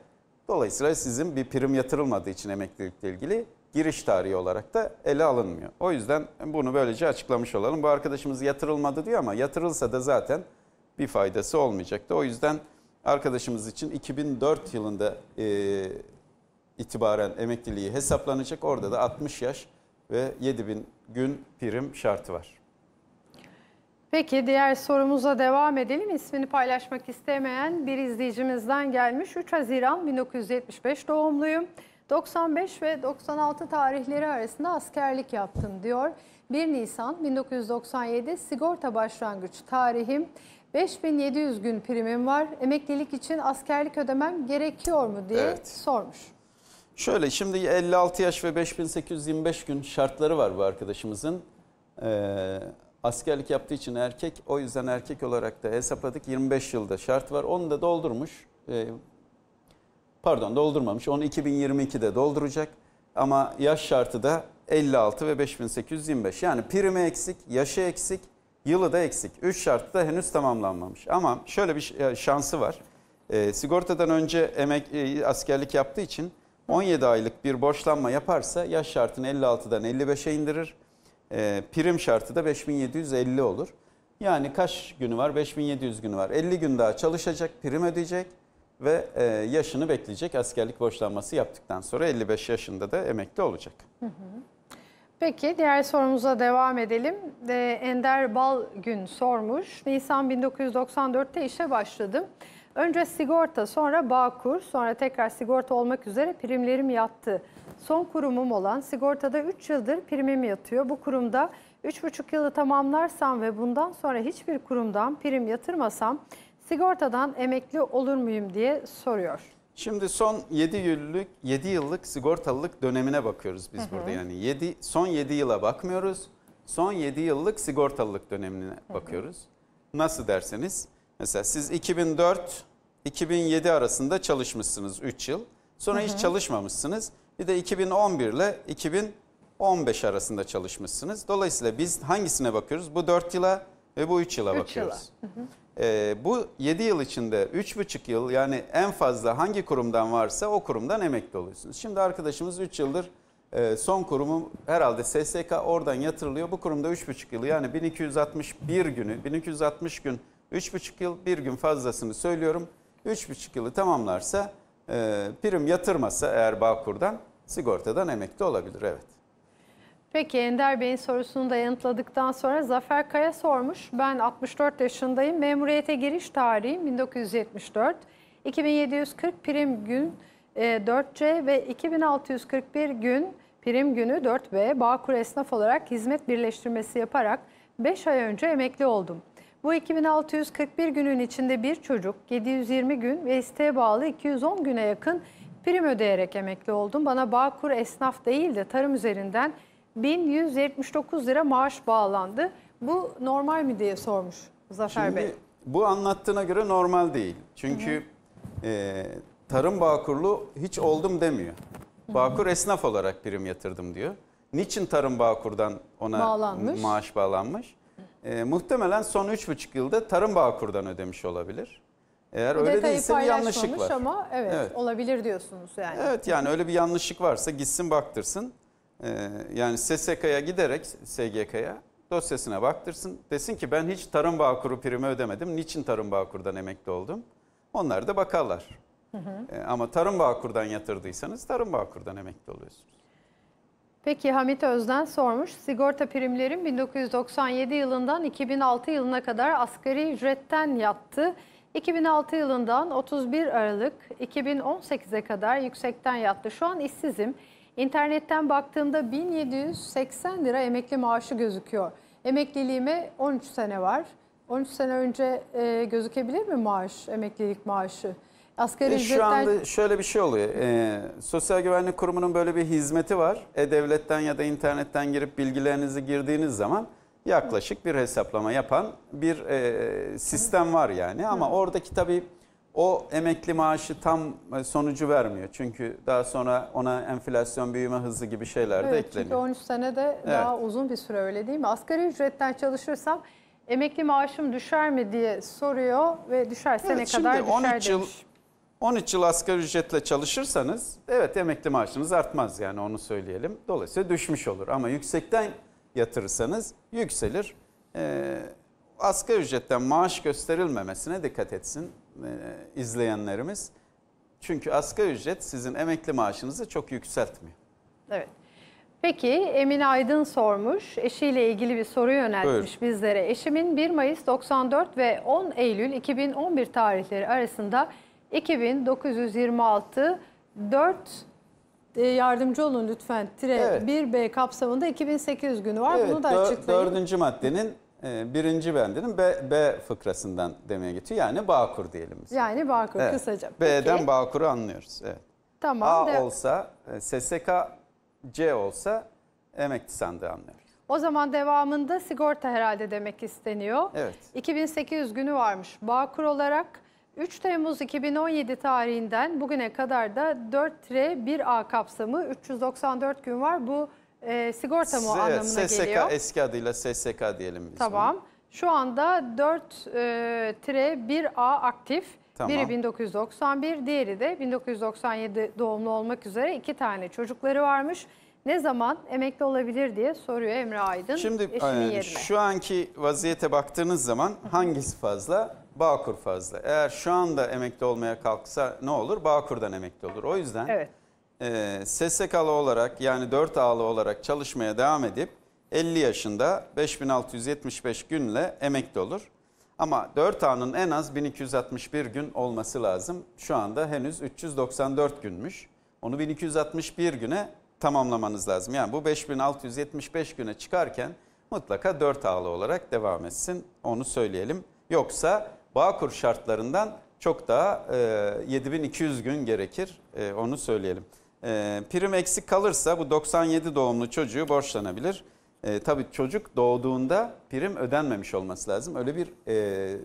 dolayısıyla sizin bir prim yatırılmadığı için emeklilikle ilgili giriş tarihi olarak da ele alınmıyor. O yüzden bunu böylece açıklamış olalım. Bu arkadaşımız yatırılmadı diyor ama yatırılsa da zaten bir faydası olmayacaktı. O yüzden Arkadaşımız için 2004 yılında e, itibaren emekliliği hesaplanacak. Orada da 60 yaş ve 7000 gün prim şartı var. Peki diğer sorumuza devam edelim. İsmini paylaşmak istemeyen bir izleyicimizden gelmiş. 3 Haziran 1975 doğumluyum. 95 ve 96 tarihleri arasında askerlik yaptım diyor. 1 Nisan 1997 sigorta başlangıç tarihim. 5700 gün primim var. Emeklilik için askerlik ödemem gerekiyor mu diye evet. sormuş. Şöyle şimdi 56 yaş ve 5825 gün şartları var bu arkadaşımızın. Ee, askerlik yaptığı için erkek o yüzden erkek olarak da hesapladık 25 yılda şart var. Onu da doldurmuş. Ee, pardon doldurmamış. Onu 2022'de dolduracak. Ama yaş şartı da 56 ve 5825. Yani primi eksik, yaşı eksik, Yılı da eksik. 3 şartı da henüz tamamlanmamış. Ama şöyle bir e, şansı var. E, sigortadan önce emek e, askerlik yaptığı için 17 aylık bir borçlanma yaparsa yaş şartını 56'dan 55'e indirir. E, prim şartı da 5750 olur. Yani kaç günü var? 5700 günü var. 50 gün daha çalışacak, prim ödeyecek ve e, yaşını bekleyecek askerlik borçlanması yaptıktan sonra 55 yaşında da emekli olacak. Hı hı. Peki diğer sorumuza devam edelim. Ee, Ender Balgün sormuş. Nisan 1994'te işe başladım. Önce sigorta, sonra Bağkur, sonra tekrar sigorta olmak üzere primlerim yattı. Son kurumum olan sigortada 3 yıldır primim yatıyor. Bu kurumda 3,5 yılı tamamlarsam ve bundan sonra hiçbir kurumdan prim yatırmasam sigortadan emekli olur muyum diye soruyor. Şimdi son 7 yıllık 7 yıllık sigortalılık dönemine bakıyoruz biz hı hı. burada. Yani 7 son 7 yıla bakmıyoruz. Son 7 yıllık sigortalılık dönemine hı hı. bakıyoruz. Nasıl derseniz mesela siz 2004 2007 arasında çalışmışsınız 3 yıl. Sonra hı hı. hiç çalışmamışsınız. Bir de 2011 ile 2015 arasında çalışmışsınız. Dolayısıyla biz hangisine bakıyoruz? Bu 4 yıla ve bu 3 yıla üç bakıyoruz. Yıla. Hı hı. E, bu 7 yıl içinde 3,5 yıl yani en fazla hangi kurumdan varsa o kurumdan emekli oluyorsunuz. Şimdi arkadaşımız 3 yıldır e, son kurumu herhalde SSK oradan yatırılıyor. Bu kurumda 3,5 yıl yani 1261 günü 1260 gün 3,5 yıl bir gün fazlasını söylüyorum. 3,5 yılı tamamlarsa e, prim yatırmasa eğer Bağkur'dan sigortadan emekli olabilir evet. Peki Ender Bey'in sorusunu da yanıtladıktan sonra Zafer Kaya sormuş. Ben 64 yaşındayım. Memuriyete giriş tarihi 1974. 2740 prim gün 4C e, ve 2641 gün prim günü 4B Bağkur esnaf olarak hizmet birleştirmesi yaparak 5 ay önce emekli oldum. Bu 2641 günün içinde bir çocuk 720 gün ve isteğe bağlı 210 güne yakın prim ödeyerek emekli oldum. Bana Bağkur esnaf değil de tarım üzerinden 1179 lira maaş bağlandı. Bu normal mi diye sormuş Zafer Şimdi, Bey. Bu anlattığına göre normal değil. Çünkü hı hı. E, tarım bağkurlu hiç oldum demiyor. Bağkur esnaf olarak prim yatırdım diyor. Niçin tarım bağkurdan ona bağlanmış. maaş bağlanmış? E, muhtemelen son 3,5 yılda tarım bağkurdan ödemiş olabilir. Eğer öyle değilse bir yanlışlık var. ama evet, evet olabilir diyorsunuz yani. Evet yani öyle bir yanlışlık varsa gitsin baktırsın. Ee, yani SSK'ya giderek SGK'ya dosyasına baktırsın. Desin ki ben hiç tarım bağkuru primi ödemedim. Niçin tarım bağ emekli oldum? Onlar da bakarlar. Hı hı. Ee, ama tarım bağ yatırdıysanız tarım bağ emekli oluyorsunuz. Peki Hamit Özden sormuş. Sigorta primlerim 1997 yılından 2006 yılına kadar asgari ücretten yattı. 2006 yılından 31 Aralık 2018'e kadar yüksekten yattı. Şu an işsizim. İnternetten baktığımda 1780 lira emekli maaşı gözüküyor. Emekliliğime 13 sene var. 13 sene önce e, gözükebilir mi maaş, emeklilik maaşı? Asgari e, ücretten... Şu anda şöyle bir şey oluyor. E, Sosyal Güvenlik Kurumu'nun böyle bir hizmeti var. E-Devlet'ten ya da internetten girip bilgilerinizi girdiğiniz zaman yaklaşık bir hesaplama yapan bir e, sistem var yani. Ama Hı. oradaki tabii o emekli maaşı tam e, sonucu vermiyor. Çünkü daha sonra ona enflasyon büyüme hızı gibi şeyler evet, de ekleniyor. Çünkü 13 sene de evet. daha uzun bir süre öyle değil mi? Asgari ücretten çalışırsam emekli maaşım düşer mi diye soruyor ve düşerse evet, ne kadar düşer 13 yıl, demiş. 13 yıl asgari ücretle çalışırsanız evet emekli maaşınız artmaz yani onu söyleyelim. Dolayısıyla düşmüş olur ama yüksekten yatırırsanız yükselir. Ee, asgari ücretten maaş gösterilmemesine dikkat etsin. E, izleyenlerimiz. Çünkü asgari ücret sizin emekli maaşınızı çok yükseltmiyor. Evet. Peki Emine Aydın sormuş, eşiyle ilgili bir soru yöneltmiş Buyur. bizlere. Eşimin 1 Mayıs 94 ve 10 Eylül 2011 tarihleri arasında 2926 4 e, yardımcı olun lütfen tire evet. 1B kapsamında 2800 günü var. Evet, Bunu da açıklayın. Dördüncü maddenin ee, birinci bendenin B, B fıkrasından demeye getiriyor. Yani Bağkur diyelim. Biz. Yani Bağkur evet. kısaca. B'den Peki. Bağkur'u anlıyoruz. Evet. Tamam. A de... olsa e, SSK, C olsa emekli sandığı anlıyoruz. O zaman devamında sigorta herhalde demek isteniyor. Evet. 2800 günü varmış Bağkur olarak. 3 Temmuz 2017 tarihinden bugüne kadar da 4-1A kapsamı 394 gün var. Bu e, sigorta mı anlamına SSK, geliyor? Eski adıyla SSK diyelim biz. Tamam. Bunu. Şu anda 4-1A e, aktif. Tamam. Biri 1991, diğeri de 1997 doğumlu olmak üzere iki tane çocukları varmış. Ne zaman emekli olabilir diye soruyor Emre Aydın. Şimdi e, şu anki vaziyete baktığınız zaman hangisi fazla? Bağkur fazla. Eğer şu anda emekli olmaya kalksa ne olur? Bağkur'dan emekli olur. O yüzden evet e, SSK'lı olarak yani 4 ağlı olarak çalışmaya devam edip 50 yaşında 5675 günle emekli olur. Ama 4 ağının en az 1261 gün olması lazım. Şu anda henüz 394 günmüş. Onu 1261 güne tamamlamanız lazım. Yani bu 5675 güne çıkarken mutlaka 4 ağlı olarak devam etsin. Onu söyleyelim. Yoksa Bağkur şartlarından çok daha e, 7200 gün gerekir. E, onu söyleyelim. E, prim eksik kalırsa bu 97 doğumlu çocuğu borçlanabilir. E, tabii çocuk doğduğunda prim ödenmemiş olması lazım. Öyle bir e,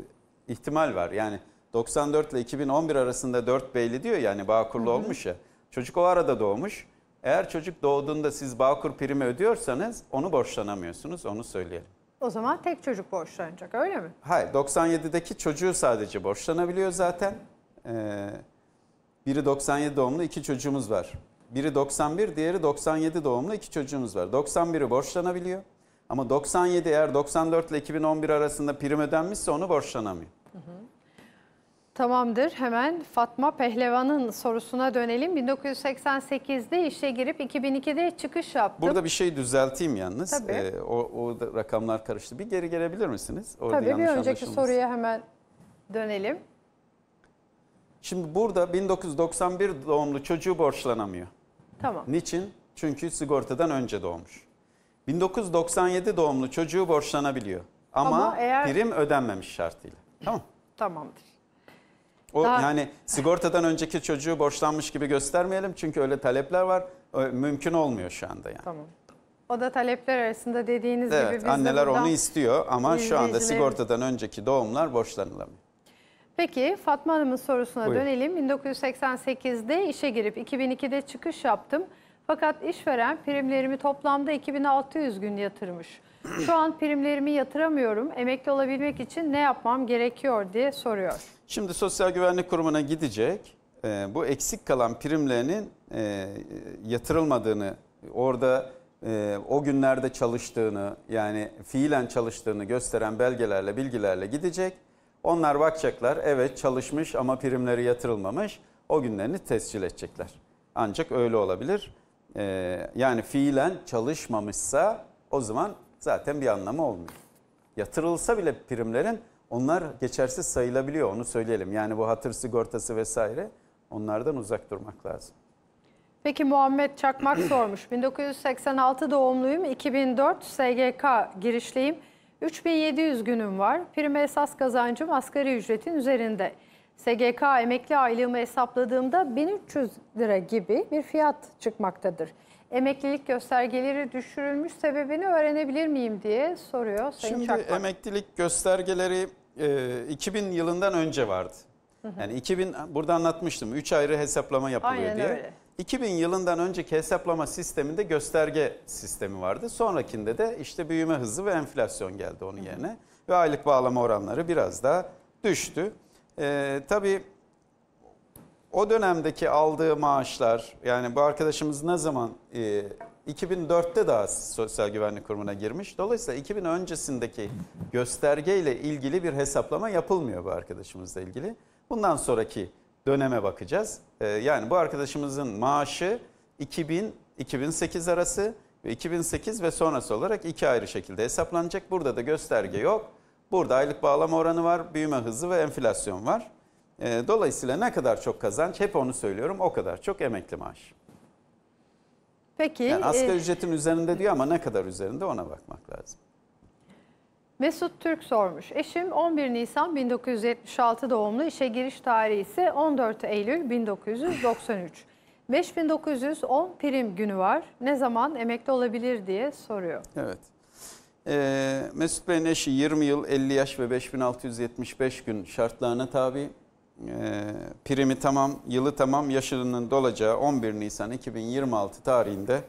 ihtimal var. Yani 94 ile 2011 arasında 4 belli diyor yani Bağkurlu olmuş ya. Çocuk o arada doğmuş. Eğer çocuk doğduğunda siz Bağkur primi ödüyorsanız onu borçlanamıyorsunuz onu söyleyelim. O zaman tek çocuk borçlanacak öyle mi? Hayır 97'deki çocuğu sadece borçlanabiliyor zaten. Ee, biri 97 doğumlu iki çocuğumuz var. Biri 91, diğeri 97 doğumlu iki çocuğumuz var. 91'i borçlanabiliyor. Ama 97 eğer 94 ile 2011 arasında prim ödenmişse onu borçlanamıyor. Hı hı. Tamamdır. Hemen Fatma Pehlevan'ın sorusuna dönelim. 1988'de işe girip 2002'de çıkış yaptım. Burada bir şey düzelteyim yalnız. Tabii. Ee, o, o rakamlar karıştı. Bir geri gelebilir misiniz? Orada Tabii bir önceki soruya hemen dönelim. Şimdi burada 1991 doğumlu çocuğu borçlanamıyor. Tamam. Niçin? Çünkü sigortadan önce doğmuş. 1997 doğumlu çocuğu borçlanabiliyor. Ama, Ama eğer... prim ödenmemiş şartıyla. Tamam. Tamamdır. O Daha... yani sigortadan önceki çocuğu borçlanmış gibi göstermeyelim çünkü öyle talepler var. Mümkün olmuyor şu anda yani. Tamam. O da talepler arasında dediğiniz evet, gibi biz anneler de onu istiyor ama şu anda sigortadan önceki doğumlar borçlanılamıyor. Peki Fatma Hanım'ın sorusuna Buyur. dönelim. 1988'de işe girip 2002'de çıkış yaptım. Fakat işveren primlerimi toplamda 2600 gün yatırmış. Şu an primlerimi yatıramıyorum. Emekli olabilmek için ne yapmam gerekiyor diye soruyor. Şimdi Sosyal Güvenlik Kurumu'na gidecek. E, bu eksik kalan primlerinin e, yatırılmadığını, orada e, o günlerde çalıştığını yani fiilen çalıştığını gösteren belgelerle, bilgilerle gidecek onlar bakacaklar evet çalışmış ama primleri yatırılmamış o günlerini tescil edecekler. Ancak öyle olabilir. Ee, yani fiilen çalışmamışsa o zaman zaten bir anlamı olmuyor. Yatırılsa bile primlerin onlar geçersiz sayılabiliyor onu söyleyelim. Yani bu hatır sigortası vesaire onlardan uzak durmak lazım. Peki Muhammed Çakmak sormuş. 1986 [CLEARS THROAT] doğumluyum, 2004 SGK girişliyim. 3700 günüm var. Prim esas kazancım asgari ücretin üzerinde. SGK emekli aylığımı hesapladığımda 1300 lira gibi bir fiyat çıkmaktadır. Emeklilik göstergeleri düşürülmüş sebebini öğrenebilir miyim diye soruyor Sayın Şimdi Çakmak. emeklilik göstergeleri 2000 e, yılından önce vardı. Yani 2000 burada anlatmıştım 3 ayrı hesaplama yapılıyor Aynen diye. Öyle. 2000 yılından önceki hesaplama sisteminde gösterge sistemi vardı. Sonrakinde de işte büyüme hızı ve enflasyon geldi onun yerine. Ve aylık bağlama oranları biraz daha düştü. Ee, tabii o dönemdeki aldığı maaşlar yani bu arkadaşımız ne zaman e, 2004'te daha Sosyal Güvenlik Kurumu'na girmiş. Dolayısıyla 2000 öncesindeki göstergeyle ilgili bir hesaplama yapılmıyor bu arkadaşımızla ilgili. Bundan sonraki döneme bakacağız. Ee, yani bu arkadaşımızın maaşı 2000-2008 arası ve 2008 ve sonrası olarak iki ayrı şekilde hesaplanacak. Burada da gösterge yok. Burada aylık bağlama oranı var, büyüme hızı ve enflasyon var. Ee, dolayısıyla ne kadar çok kazanç hep onu söylüyorum o kadar çok emekli maaşı. Peki. Yani asgari e, ücretin üzerinde diyor ama ne kadar üzerinde ona bakmak lazım. Mesut Türk sormuş. Eşim 11 Nisan 1976 doğumlu işe giriş tarihi ise 14 Eylül 1993. 5910 [LAUGHS] prim günü var. Ne zaman emekli olabilir diye soruyor. Evet. Ee, Mesut Bey'in eşi 20 yıl 50 yaş ve 5675 gün şartlarına tabi. Ee, primi tamam, yılı tamam, yaşının dolacağı 11 Nisan 2026 tarihinde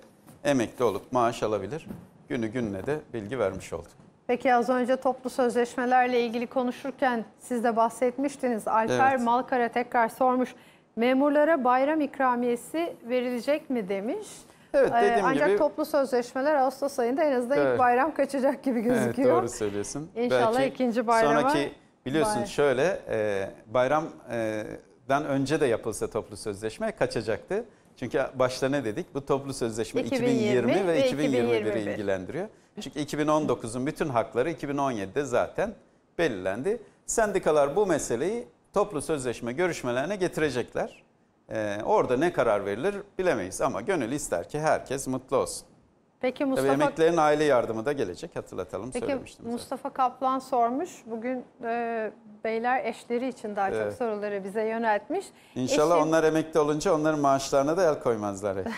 emekli olup maaş alabilir. Günü gününe de bilgi vermiş olduk. Peki az önce toplu sözleşmelerle ilgili konuşurken siz de bahsetmiştiniz. Alper Evet. Malkara tekrar sormuş. Memurlara bayram ikramiyesi verilecek mi demiş. Evet, Ee, dediğim Ancak gibi- toplu sözleşmeler Ağustos ayında en azından Evet. ilk bayram kaçacak gibi Evet, gözüküyor. doğru söylüyorsun. İnşallah ikinci bayrama Sonraki biliyorsun bay- şöyle e, bayramdan e, önce de yapılsa toplu sözleşme kaçacaktı. Çünkü başta ne dedik? Bu toplu sözleşme 2020, 2020 ve ve 2021'i 2021. ilgilendiriyor. Çünkü 2019'un bütün hakları 2017'de zaten belirlendi. Sendikalar bu meseleyi toplu sözleşme görüşmelerine getirecekler. Ee, orada ne karar verilir bilemeyiz ama gönül ister ki herkes mutlu olsun. Peki Mustafa Tabii emeklerin aile yardımı da gelecek hatırlatalım Peki, söylemiştim. Mustafa zaten. Kaplan sormuş. Bugün e, beyler eşleri için daha evet. çok soruları bize yöneltmiş. İnşallah Eşim... onlar emekli olunca onların maaşlarına da el koymazlar. [LAUGHS]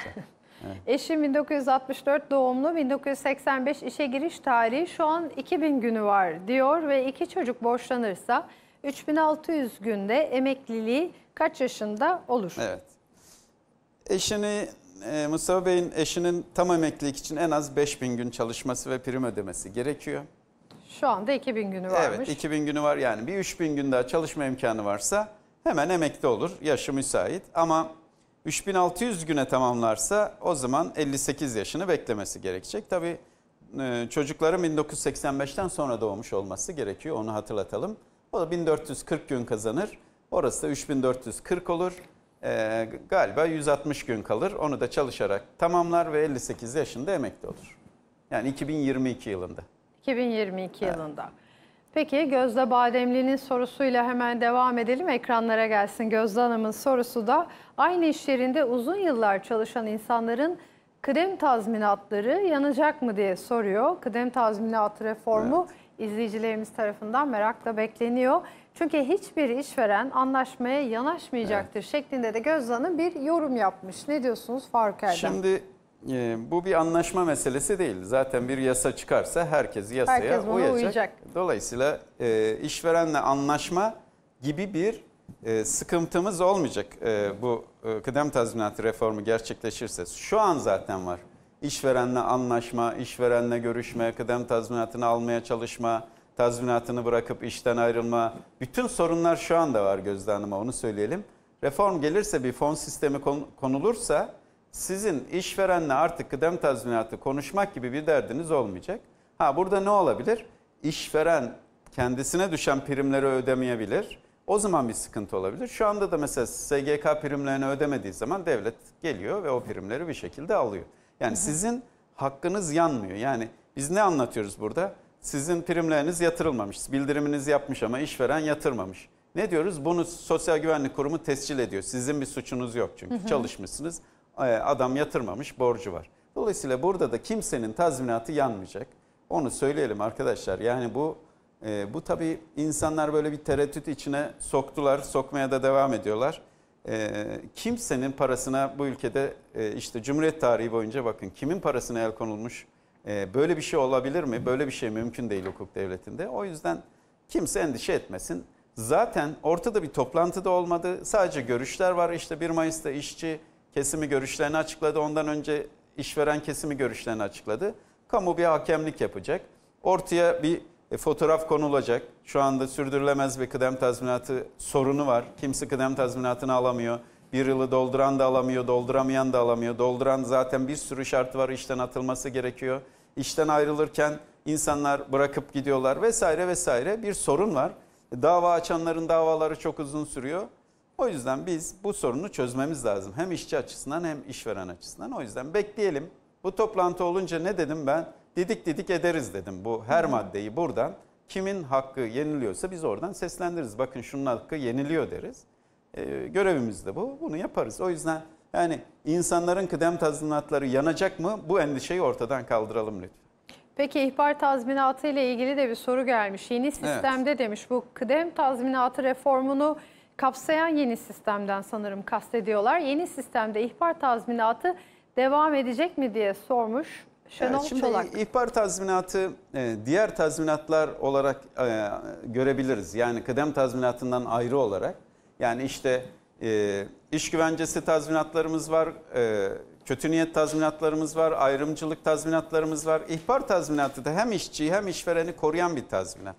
Evet. Eşim 1964 doğumlu, 1985 işe giriş tarihi şu an 2000 günü var diyor ve iki çocuk borçlanırsa 3600 günde emekliliği kaç yaşında olur? Evet. Eşini e, Mustafa Bey'in eşinin tam emeklilik için en az 5000 gün çalışması ve prim ödemesi gerekiyor. Şu anda 2000 günü varmış. Evet 2000 günü var yani bir 3000 gün daha çalışma imkanı varsa hemen emekli olur. Yaşı müsait ama 3600 güne tamamlarsa o zaman 58 yaşını beklemesi gerekecek. Tabi e, çocukların 1985'ten sonra doğmuş olması gerekiyor onu hatırlatalım. O da 1440 gün kazanır. Orası da 3440 olur. E, galiba 160 gün kalır. Onu da çalışarak tamamlar ve 58 yaşında emekli olur. Yani 2022 yılında. 2022 evet. yılında. Peki Gözde Bademli'nin sorusuyla hemen devam edelim. Ekranlara gelsin Gözde Hanım'ın sorusu da aynı iş yerinde uzun yıllar çalışan insanların kıdem tazminatları yanacak mı diye soruyor. Kıdem tazminat reformu evet. izleyicilerimiz tarafından merakla bekleniyor. Çünkü hiçbir işveren anlaşmaya yanaşmayacaktır evet. şeklinde de Gözde Hanım bir yorum yapmış. Ne diyorsunuz Faruk Erdem? Şimdi e, bu bir anlaşma meselesi değil. Zaten bir yasa çıkarsa herkes yasaya herkes uyacak. uyacak. Dolayısıyla e, işverenle anlaşma gibi bir e, sıkıntımız olmayacak e, bu e, kıdem tazminatı reformu gerçekleşirse. Şu an zaten var. İşverenle anlaşma, işverenle görüşme, kıdem tazminatını almaya çalışma, tazminatını bırakıp işten ayrılma. Bütün sorunlar şu anda var Gözde Hanım'a onu söyleyelim. Reform gelirse bir fon sistemi konulursa sizin işverenle artık kıdem tazminatı konuşmak gibi bir derdiniz olmayacak. Ha burada ne olabilir? İşveren kendisine düşen primleri ödemeyebilir. O zaman bir sıkıntı olabilir. Şu anda da mesela SGK primlerini ödemediği zaman devlet geliyor ve o primleri bir şekilde alıyor. Yani sizin hakkınız yanmıyor. Yani biz ne anlatıyoruz burada? Sizin primleriniz yatırılmamış, bildiriminiz yapmış ama işveren yatırmamış. Ne diyoruz? Bunu Sosyal Güvenlik Kurumu tescil ediyor. Sizin bir suçunuz yok çünkü çalışmışsınız adam yatırmamış borcu var. Dolayısıyla burada da kimsenin tazminatı yanmayacak. Onu söyleyelim arkadaşlar. Yani bu e, bu tabii insanlar böyle bir tereddüt içine soktular, sokmaya da devam ediyorlar. E, kimsenin parasına bu ülkede e, işte Cumhuriyet tarihi boyunca bakın kimin parasına el konulmuş e, böyle bir şey olabilir mi? Böyle bir şey mümkün değil hukuk devletinde. O yüzden kimse endişe etmesin. Zaten ortada bir toplantı da olmadı. Sadece görüşler var. işte 1 Mayıs'ta işçi kesimi görüşlerini açıkladı. Ondan önce işveren kesimi görüşlerini açıkladı. Kamu bir hakemlik yapacak. Ortaya bir e, fotoğraf konulacak. Şu anda sürdürülemez bir kıdem tazminatı sorunu var. Kimse kıdem tazminatını alamıyor. Bir yılı dolduran da alamıyor, dolduramayan da alamıyor. Dolduran zaten bir sürü şartı var işten atılması gerekiyor. İşten ayrılırken insanlar bırakıp gidiyorlar vesaire vesaire bir sorun var. Dava açanların davaları çok uzun sürüyor. O yüzden biz bu sorunu çözmemiz lazım. Hem işçi açısından hem işveren açısından. O yüzden bekleyelim. Bu toplantı olunca ne dedim ben? Didik didik ederiz dedim bu her maddeyi buradan. Kimin hakkı yeniliyorsa biz oradan seslendiririz. Bakın şunun hakkı yeniliyor deriz. Ee, görevimiz de bu. Bunu yaparız. O yüzden yani insanların kıdem tazminatları yanacak mı? Bu endişeyi ortadan kaldıralım lütfen. Peki ihbar tazminatı ile ilgili de bir soru gelmiş. Yeni sistemde evet. demiş bu kıdem tazminatı reformunu kapsayan yeni sistemden sanırım kastediyorlar. Yeni sistemde ihbar tazminatı devam edecek mi diye sormuş Şenol yani Şimdi Çolak. ihbar tazminatı e, diğer tazminatlar olarak e, görebiliriz. Yani kıdem tazminatından ayrı olarak. Yani işte e, iş güvencesi tazminatlarımız var, kötü niyet tazminatlarımız var, ayrımcılık tazminatlarımız var. İhbar tazminatı da hem işçiyi hem işvereni koruyan bir tazminat.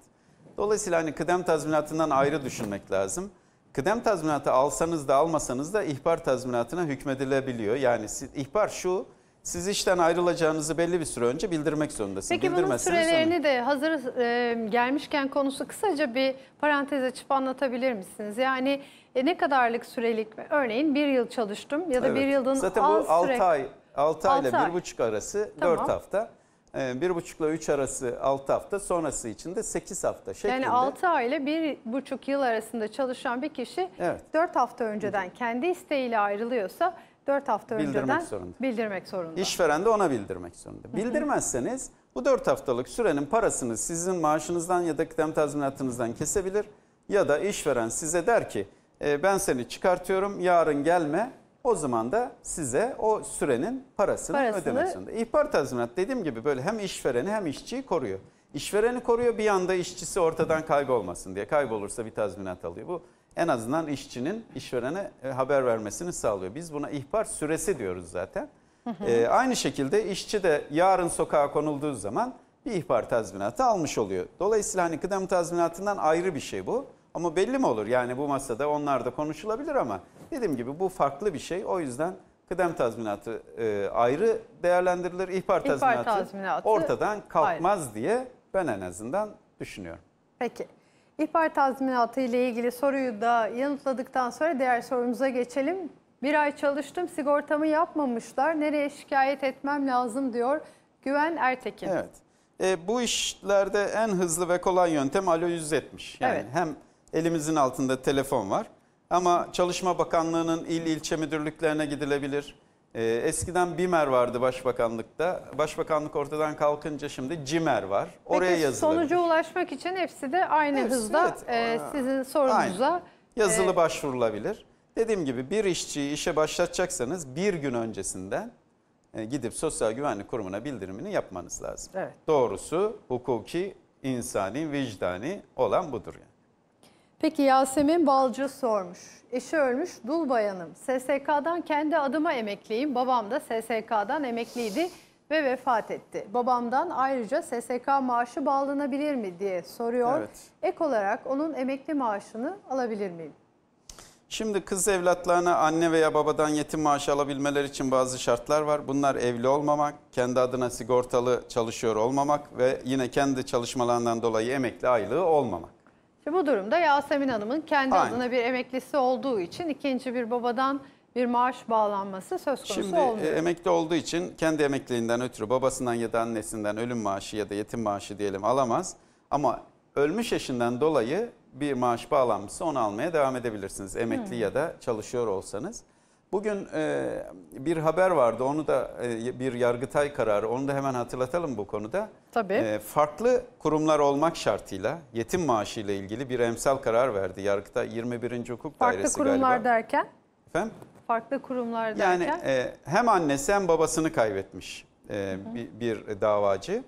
Dolayısıyla hani kıdem tazminatından ayrı düşünmek lazım. Kıdem tazminatı alsanız da almasanız da ihbar tazminatına hükmedilebiliyor. Yani ihbar şu, siz işten ayrılacağınızı belli bir süre önce bildirmek zorundasınız. Peki bunun sürelerini de hazır e, gelmişken konusu kısaca bir parantez açıp anlatabilir misiniz? Yani e, ne kadarlık sürelik mi? Örneğin bir yıl çalıştım ya da evet. bir yıldan Zaten az süre... 6 ay, 6 ay ile 1,5 arası tamam. hafta. Ee, bir buçukla üç arası altı hafta sonrası için de sekiz hafta şeklinde. Yani altı ay ile bir buçuk yıl arasında çalışan bir kişi evet. dört hafta önceden kendi isteğiyle ayrılıyorsa dört hafta bildirmek önceden zorunda. bildirmek zorunda. İşveren de ona bildirmek zorunda. Bildirmezseniz bu dört haftalık sürenin parasını sizin maaşınızdan ya da kıdem tazminatınızdan kesebilir ya da işveren size der ki e, ben seni çıkartıyorum yarın gelme o zaman da size o sürenin parasını, parasını... ödemek zorunda. İhbar tazminat dediğim gibi böyle hem işvereni hem işçiyi koruyor. İşvereni koruyor bir yanda işçisi ortadan kaybolmasın diye. Kaybolursa bir tazminat alıyor. Bu en azından işçinin işverene e, haber vermesini sağlıyor. Biz buna ihbar süresi diyoruz zaten. Ee, aynı şekilde işçi de yarın sokağa konulduğu zaman bir ihbar tazminatı almış oluyor. Dolayısıyla hani kıdem tazminatından ayrı bir şey bu. Ama belli mi olur? Yani bu masada onlar da konuşulabilir ama Dediğim gibi bu farklı bir şey. O yüzden kıdem tazminatı e, ayrı değerlendirilir. İhbar, İhbar tazminatı, tazminatı ortadan kalkmaz ayrı. diye ben en azından düşünüyorum. Peki. İhbar tazminatı ile ilgili soruyu da yanıtladıktan sonra diğer sorumuza geçelim. Bir ay çalıştım sigortamı yapmamışlar. Nereye şikayet etmem lazım diyor Güven Ertekin. Evet. E, bu işlerde en hızlı ve kolay yöntem alo 170. Yani evet. hem elimizin altında telefon var. Ama Çalışma Bakanlığı'nın il ilçe müdürlüklerine gidilebilir. Ee, eskiden BİMER vardı başbakanlıkta. Başbakanlık ortadan kalkınca şimdi CİMER var. Oraya Peki, yazılabilir. Sonuca ulaşmak için hepsi de aynı hepsi, hızda evet. e, sizin sorunuza. Yazılı e, başvurulabilir. Dediğim gibi bir işçiyi işe başlatacaksanız bir gün öncesinden e, gidip Sosyal Güvenlik Kurumu'na bildirimini yapmanız lazım. Evet. Doğrusu hukuki, insani, vicdani olan budur yani. Peki Yasemin Balcı sormuş. Eşi ölmüş dul bayanım. SSK'dan kendi adıma emekliyim. Babam da SSK'dan emekliydi ve vefat etti. Babamdan ayrıca SSK maaşı bağlanabilir mi diye soruyor. Evet. Ek olarak onun emekli maaşını alabilir miyim? Şimdi kız evlatlarına anne veya babadan yetim maaşı alabilmeleri için bazı şartlar var. Bunlar evli olmamak, kendi adına sigortalı çalışıyor olmamak ve yine kendi çalışmalarından dolayı emekli aylığı olmamak. Şimdi bu durumda Yasemin Hanım'ın kendi Aynen. adına bir emeklisi olduğu için ikinci bir babadan bir maaş bağlanması söz konusu Şimdi, e, olmuyor. Şimdi emekli olduğu için kendi emekliliğinden ötürü babasından ya da annesinden ölüm maaşı ya da yetim maaşı diyelim alamaz. Ama ölmüş yaşından dolayı bir maaş bağlanması onu almaya devam edebilirsiniz. Emekli hmm. ya da çalışıyor olsanız. Bugün e, bir haber vardı onu da e, bir yargıtay kararı onu da hemen hatırlatalım bu konuda. Tabii. E, farklı kurumlar olmak şartıyla yetim maaşı ile ilgili bir emsal karar verdi yargıtay 21. Hukuk farklı Dairesi galiba. Farklı kurumlar derken? Efendim? Farklı kurumlar derken? Yani hem annesi hem babasını kaybetmiş Bir, davacı.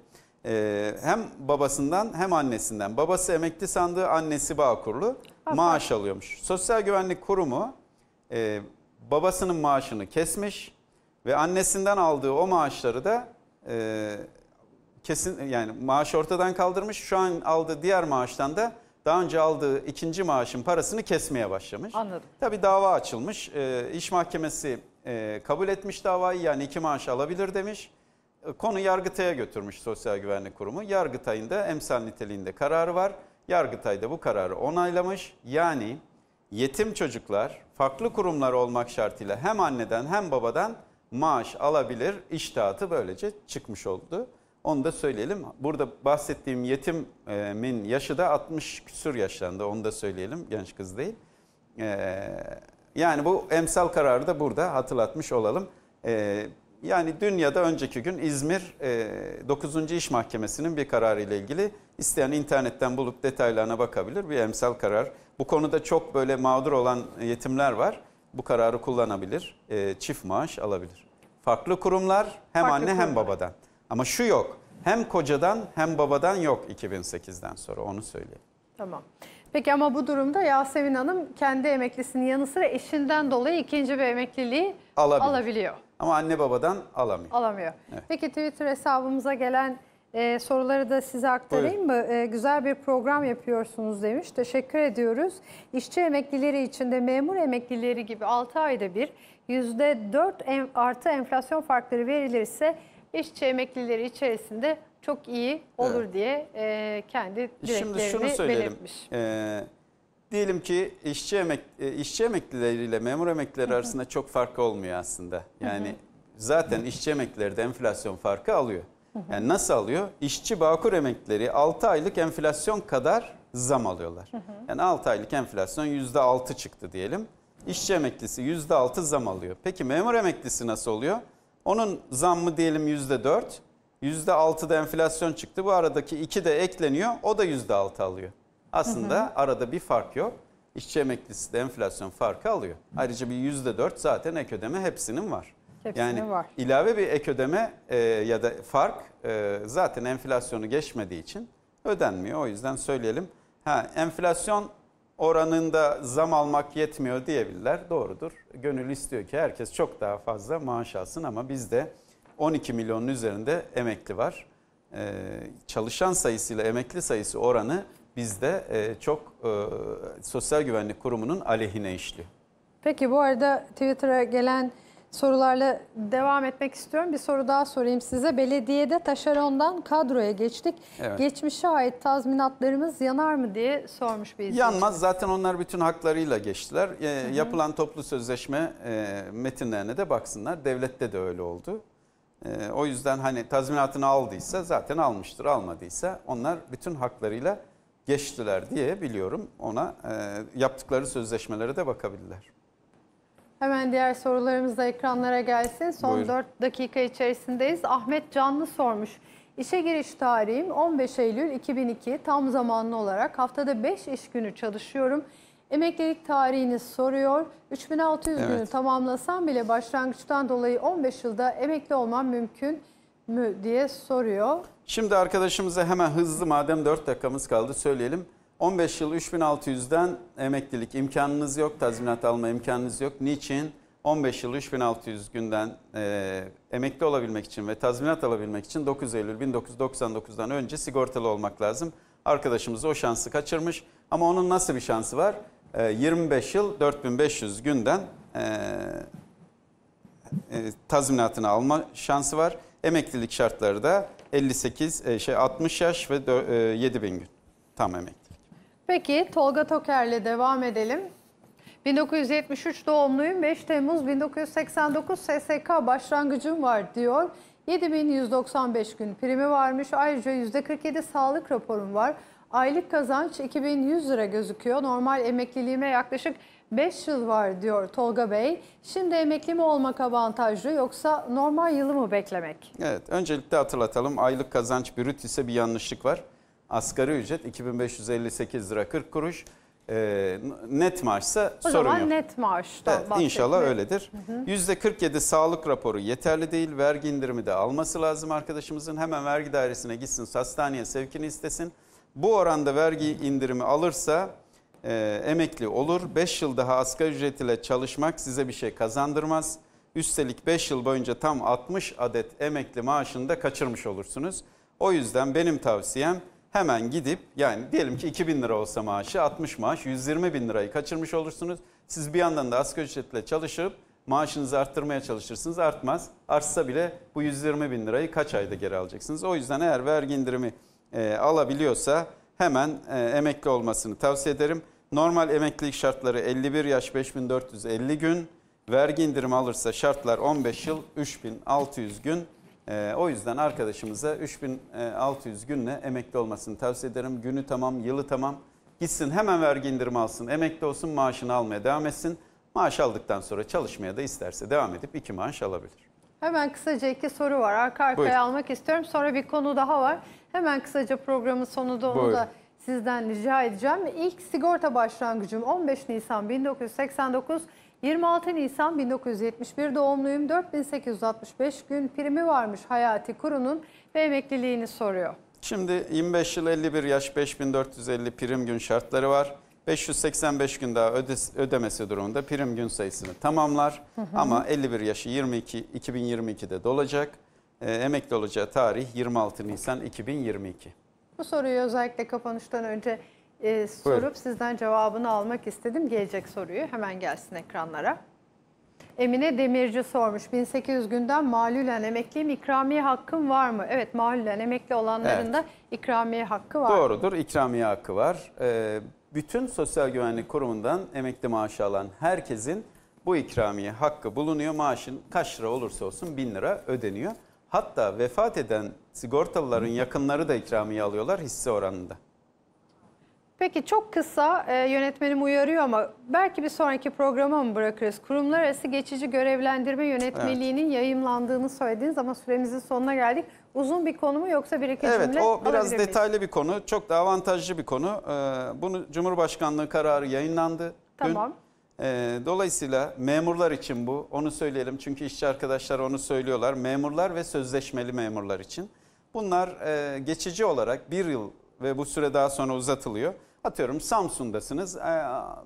hem babasından hem annesinden. Babası emekli sandığı annesi bağkurlu maaş alıyormuş. Sosyal Güvenlik Kurumu babasının maaşını kesmiş ve annesinden aldığı o maaşları da e, kesin yani maaş ortadan kaldırmış. Şu an aldığı diğer maaştan da daha önce aldığı ikinci maaşın parasını kesmeye başlamış. Anladım. Tabii dava açılmış. E, iş mahkemesi e, kabul etmiş davayı yani iki maaş alabilir demiş. E, konu Yargıtay'a götürmüş Sosyal Güvenlik Kurumu. Yargıtay'ın da emsal niteliğinde kararı var. Yargıtay da bu kararı onaylamış. Yani yetim çocuklar farklı kurumlar olmak şartıyla hem anneden hem babadan maaş alabilir. İştahatı böylece çıkmış oldu. Onu da söyleyelim. Burada bahsettiğim yetimin yaşı da 60 küsur yaşlandı. Onu da söyleyelim. Genç kız değil. Ee, yani bu emsal kararı da burada hatırlatmış olalım. Ee, yani dün ya da önceki gün İzmir 9. E, İş Mahkemesi'nin bir kararı ile ilgili isteyen internetten bulup detaylarına bakabilir. Bir emsal karar bu konuda çok böyle mağdur olan yetimler var. Bu kararı kullanabilir. E, çift maaş alabilir. Farklı kurumlar hem Farklı anne kurumlar. hem babadan. Ama şu yok. Hem kocadan hem babadan yok 2008'den sonra onu söyleyeyim. Tamam. Peki ama bu durumda Yasemin Hanım kendi emeklisinin yanı sıra eşinden dolayı ikinci bir emekliliği alabiliyor. alabiliyor. Ama anne babadan alamıyor. Alamıyor. Evet. Peki Twitter hesabımıza gelen ee, soruları da size aktarayım mı? Ee, güzel bir program yapıyorsunuz demiş. Teşekkür ediyoruz. İşçi emeklileri için de memur emeklileri gibi 6 ayda bir %4 artı enflasyon farkları verilirse işçi emeklileri içerisinde çok iyi olur evet. diye e, kendi Şimdi şunu söyleyelim. belirtmiş. Ee, diyelim ki işçi emek e, işçi emeklileriyle memur emeklileri arasında çok fark olmuyor aslında. Yani zaten işçi emeklileri de enflasyon farkı alıyor. Yani nasıl alıyor? İşçi bağkur emeklileri 6 aylık enflasyon kadar zam alıyorlar. Yani 6 aylık enflasyon %6 çıktı diyelim. İşçi emeklisi %6 zam alıyor. Peki memur emeklisi nasıl oluyor? Onun zammı diyelim %4. %6'da enflasyon çıktı. Bu aradaki 2 de ekleniyor. O da %6 alıyor. Aslında hı hı. arada bir fark yok. İşçi emeklisi de enflasyon farkı alıyor. Ayrıca bir %4 zaten ek ödeme hepsinin var. Hepsine yani var. ilave bir ek ödeme e, ya da fark e, zaten enflasyonu geçmediği için ödenmiyor. O yüzden söyleyelim. Ha, enflasyon oranında zam almak yetmiyor diyebilirler. Doğrudur. Gönül istiyor ki herkes çok daha fazla maaş alsın ama bizde 12 milyonun üzerinde emekli var. Ee, çalışan sayısıyla emekli sayısı oranı bizde e, çok e, Sosyal Güvenlik Kurumu'nun aleyhine işliyor. Peki bu arada Twitter'a gelen sorularla devam etmek istiyorum. Bir soru daha sorayım size. Belediyede taşerondan kadroya geçtik. Evet. Geçmişe ait tazminatlarımız yanar mı diye sormuş bir izleyici. Yanmaz. Zaten onlar bütün haklarıyla geçtiler. E, Yapılan toplu sözleşme e, metinlerine de baksınlar. Devlette de öyle oldu. E, o yüzden hani tazminatını aldıysa zaten almıştır. Almadıysa onlar bütün haklarıyla geçtiler diye biliyorum. Ona e, yaptıkları sözleşmelere de bakabilirler. Hemen diğer sorularımız da ekranlara gelsin. Son Buyurun. 4 dakika içerisindeyiz. Ahmet Canlı sormuş. İşe giriş tarihim 15 Eylül 2002 tam zamanlı olarak haftada 5 iş günü çalışıyorum. Emeklilik tarihini soruyor. 3600 evet. günü tamamlasam bile başlangıçtan dolayı 15 yılda emekli olmam mümkün mü diye soruyor. Şimdi arkadaşımıza hemen hızlı madem 4 dakikamız kaldı söyleyelim. 15 yıl 3600'den emeklilik imkanınız yok, tazminat alma imkanınız yok. Niçin? 15 yıl 3600 günden e, emekli olabilmek için ve tazminat alabilmek için 9 Eylül 1999'dan önce sigortalı olmak lazım. Arkadaşımız o şansı kaçırmış ama onun nasıl bir şansı var? E, 25 yıl 4500 günden e, e, tazminatını alma şansı var. Emeklilik şartları da 58 e, şey 60 yaş ve 7000 e, gün tam emekli. Peki Tolga Toker'le devam edelim. 1973 doğumluyum. 5 Temmuz 1989 SSK başlangıcım var diyor. 7195 gün primi varmış. Ayrıca %47 sağlık raporum var. Aylık kazanç 2100 lira gözüküyor. Normal emekliliğime yaklaşık 5 yıl var diyor Tolga Bey. Şimdi emekli mi olmak avantajlı yoksa normal yılı mı beklemek? Evet öncelikle hatırlatalım aylık kazanç brüt ise bir yanlışlık var. Asgari ücret 2558 lira 40 kuruş. E, net maaşsa o sorun yok. O zaman net maaştan evet, İnşallah öyledir. Hı hı. %47 sağlık raporu yeterli değil. Vergi indirimi de alması lazım arkadaşımızın. Hemen vergi dairesine gitsin hastaneye sevkini istesin. Bu oranda vergi indirimi alırsa e, emekli olur. 5 yıl daha asgari ücret ile çalışmak size bir şey kazandırmaz. Üstelik 5 yıl boyunca tam 60 adet emekli maaşını da kaçırmış olursunuz. O yüzden benim tavsiyem hemen gidip yani diyelim ki 2000 lira olsa maaşı 60 maaş 120 bin lirayı kaçırmış olursunuz. Siz bir yandan da asgari ücretle çalışıp maaşınızı arttırmaya çalışırsınız artmaz. Artsa bile bu 120 bin lirayı kaç ayda geri alacaksınız? O yüzden eğer vergi indirimi e, alabiliyorsa hemen e, emekli olmasını tavsiye ederim. Normal emeklilik şartları 51 yaş 5450 gün. Vergi indirimi alırsa şartlar 15 yıl 3600 gün. E, o yüzden arkadaşımıza 3600 e, günle emekli olmasını tavsiye ederim. Günü tamam, yılı tamam. Gitsin hemen vergi indirimi alsın, emekli olsun, maaşını almaya devam etsin. Maaş aldıktan sonra çalışmaya da isterse devam edip iki maaş alabilir. Hemen kısaca iki soru var. Arka arkaya Buyurun. almak istiyorum. Sonra bir konu daha var. Hemen kısaca programın sonunda onu Buyurun. da sizden rica edeceğim. İlk sigorta başlangıcım 15 Nisan 1989. 26 Nisan 1971 doğumluyum. 4865 gün primi varmış Hayati Kuru'nun ve emekliliğini soruyor. Şimdi 25 yıl 51 yaş 5450 prim gün şartları var. 585 gün daha ödemesi durumunda prim gün sayısını tamamlar. Hı hı. Ama 51 yaşı 22 2022'de dolacak. E, emekli olacağı tarih 26 Nisan 2022. Bu soruyu özellikle kapanıştan önce e, sorup Buyurun. sizden cevabını almak istedim. Gelecek soruyu hemen gelsin ekranlara. Emine Demirci sormuş. 1800 günden malulen emekliyim. İkramiye hakkım var mı? Evet malulen emekli olanların evet. da ikramiye hakkı var. Doğrudur. İkramiye hakkı var. Ee, bütün Sosyal Güvenlik Kurumu'ndan emekli maaşı alan herkesin bu ikramiye hakkı bulunuyor. Maaşın kaç lira olursa olsun 1000 lira ödeniyor. Hatta vefat eden sigortalıların yakınları da ikramiye alıyorlar hisse oranında. Peki çok kısa e, yönetmenim uyarıyor ama belki bir sonraki programa mı bırakırız? Kurumlar arası geçici görevlendirme yönetmeliğinin evet. yayımlandığını söylediniz ama süremizin sonuna geldik. Uzun bir konu mu yoksa bir iki evet, cümle Evet o biraz detaylı miyiz? bir konu. Çok da avantajlı bir konu. Ee, bunu Cumhurbaşkanlığı kararı yayınlandı. Tamam. Dün. Ee, dolayısıyla memurlar için bu. Onu söyleyelim çünkü işçi arkadaşlar onu söylüyorlar. Memurlar ve sözleşmeli memurlar için. Bunlar e, geçici olarak bir yıl ve bu süre daha sonra uzatılıyor Atıyorum Samsun'dasınız, ee,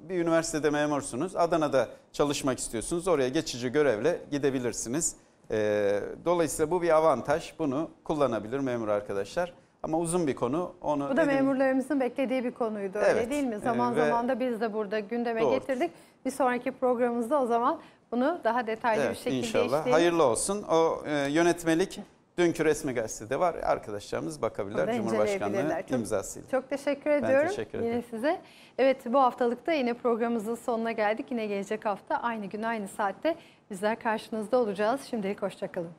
bir üniversitede memursunuz, Adana'da çalışmak istiyorsunuz. Oraya geçici görevle gidebilirsiniz. Ee, dolayısıyla bu bir avantaj. Bunu kullanabilir memur arkadaşlar. Ama uzun bir konu. Onu Bu da dedim. memurlarımızın beklediği bir konuydu öyle değil mi? Zaman ee, zaman da biz de burada gündeme doğru. getirdik. Bir sonraki programımızda o zaman bunu daha detaylı evet, bir şekilde inşallah. İşleyelim. Hayırlı olsun. O e, yönetmelik Dünkü resmi gazetede var. Arkadaşlarımız bakabilirler. Orada Cumhurbaşkanlığı çok, imzasıyla. Çok teşekkür ediyorum. Ben teşekkür ederim. Yine size. Evet bu haftalıkta yine programımızın sonuna geldik. Yine gelecek hafta aynı gün aynı saatte bizler karşınızda olacağız. Şimdilik hoşçakalın.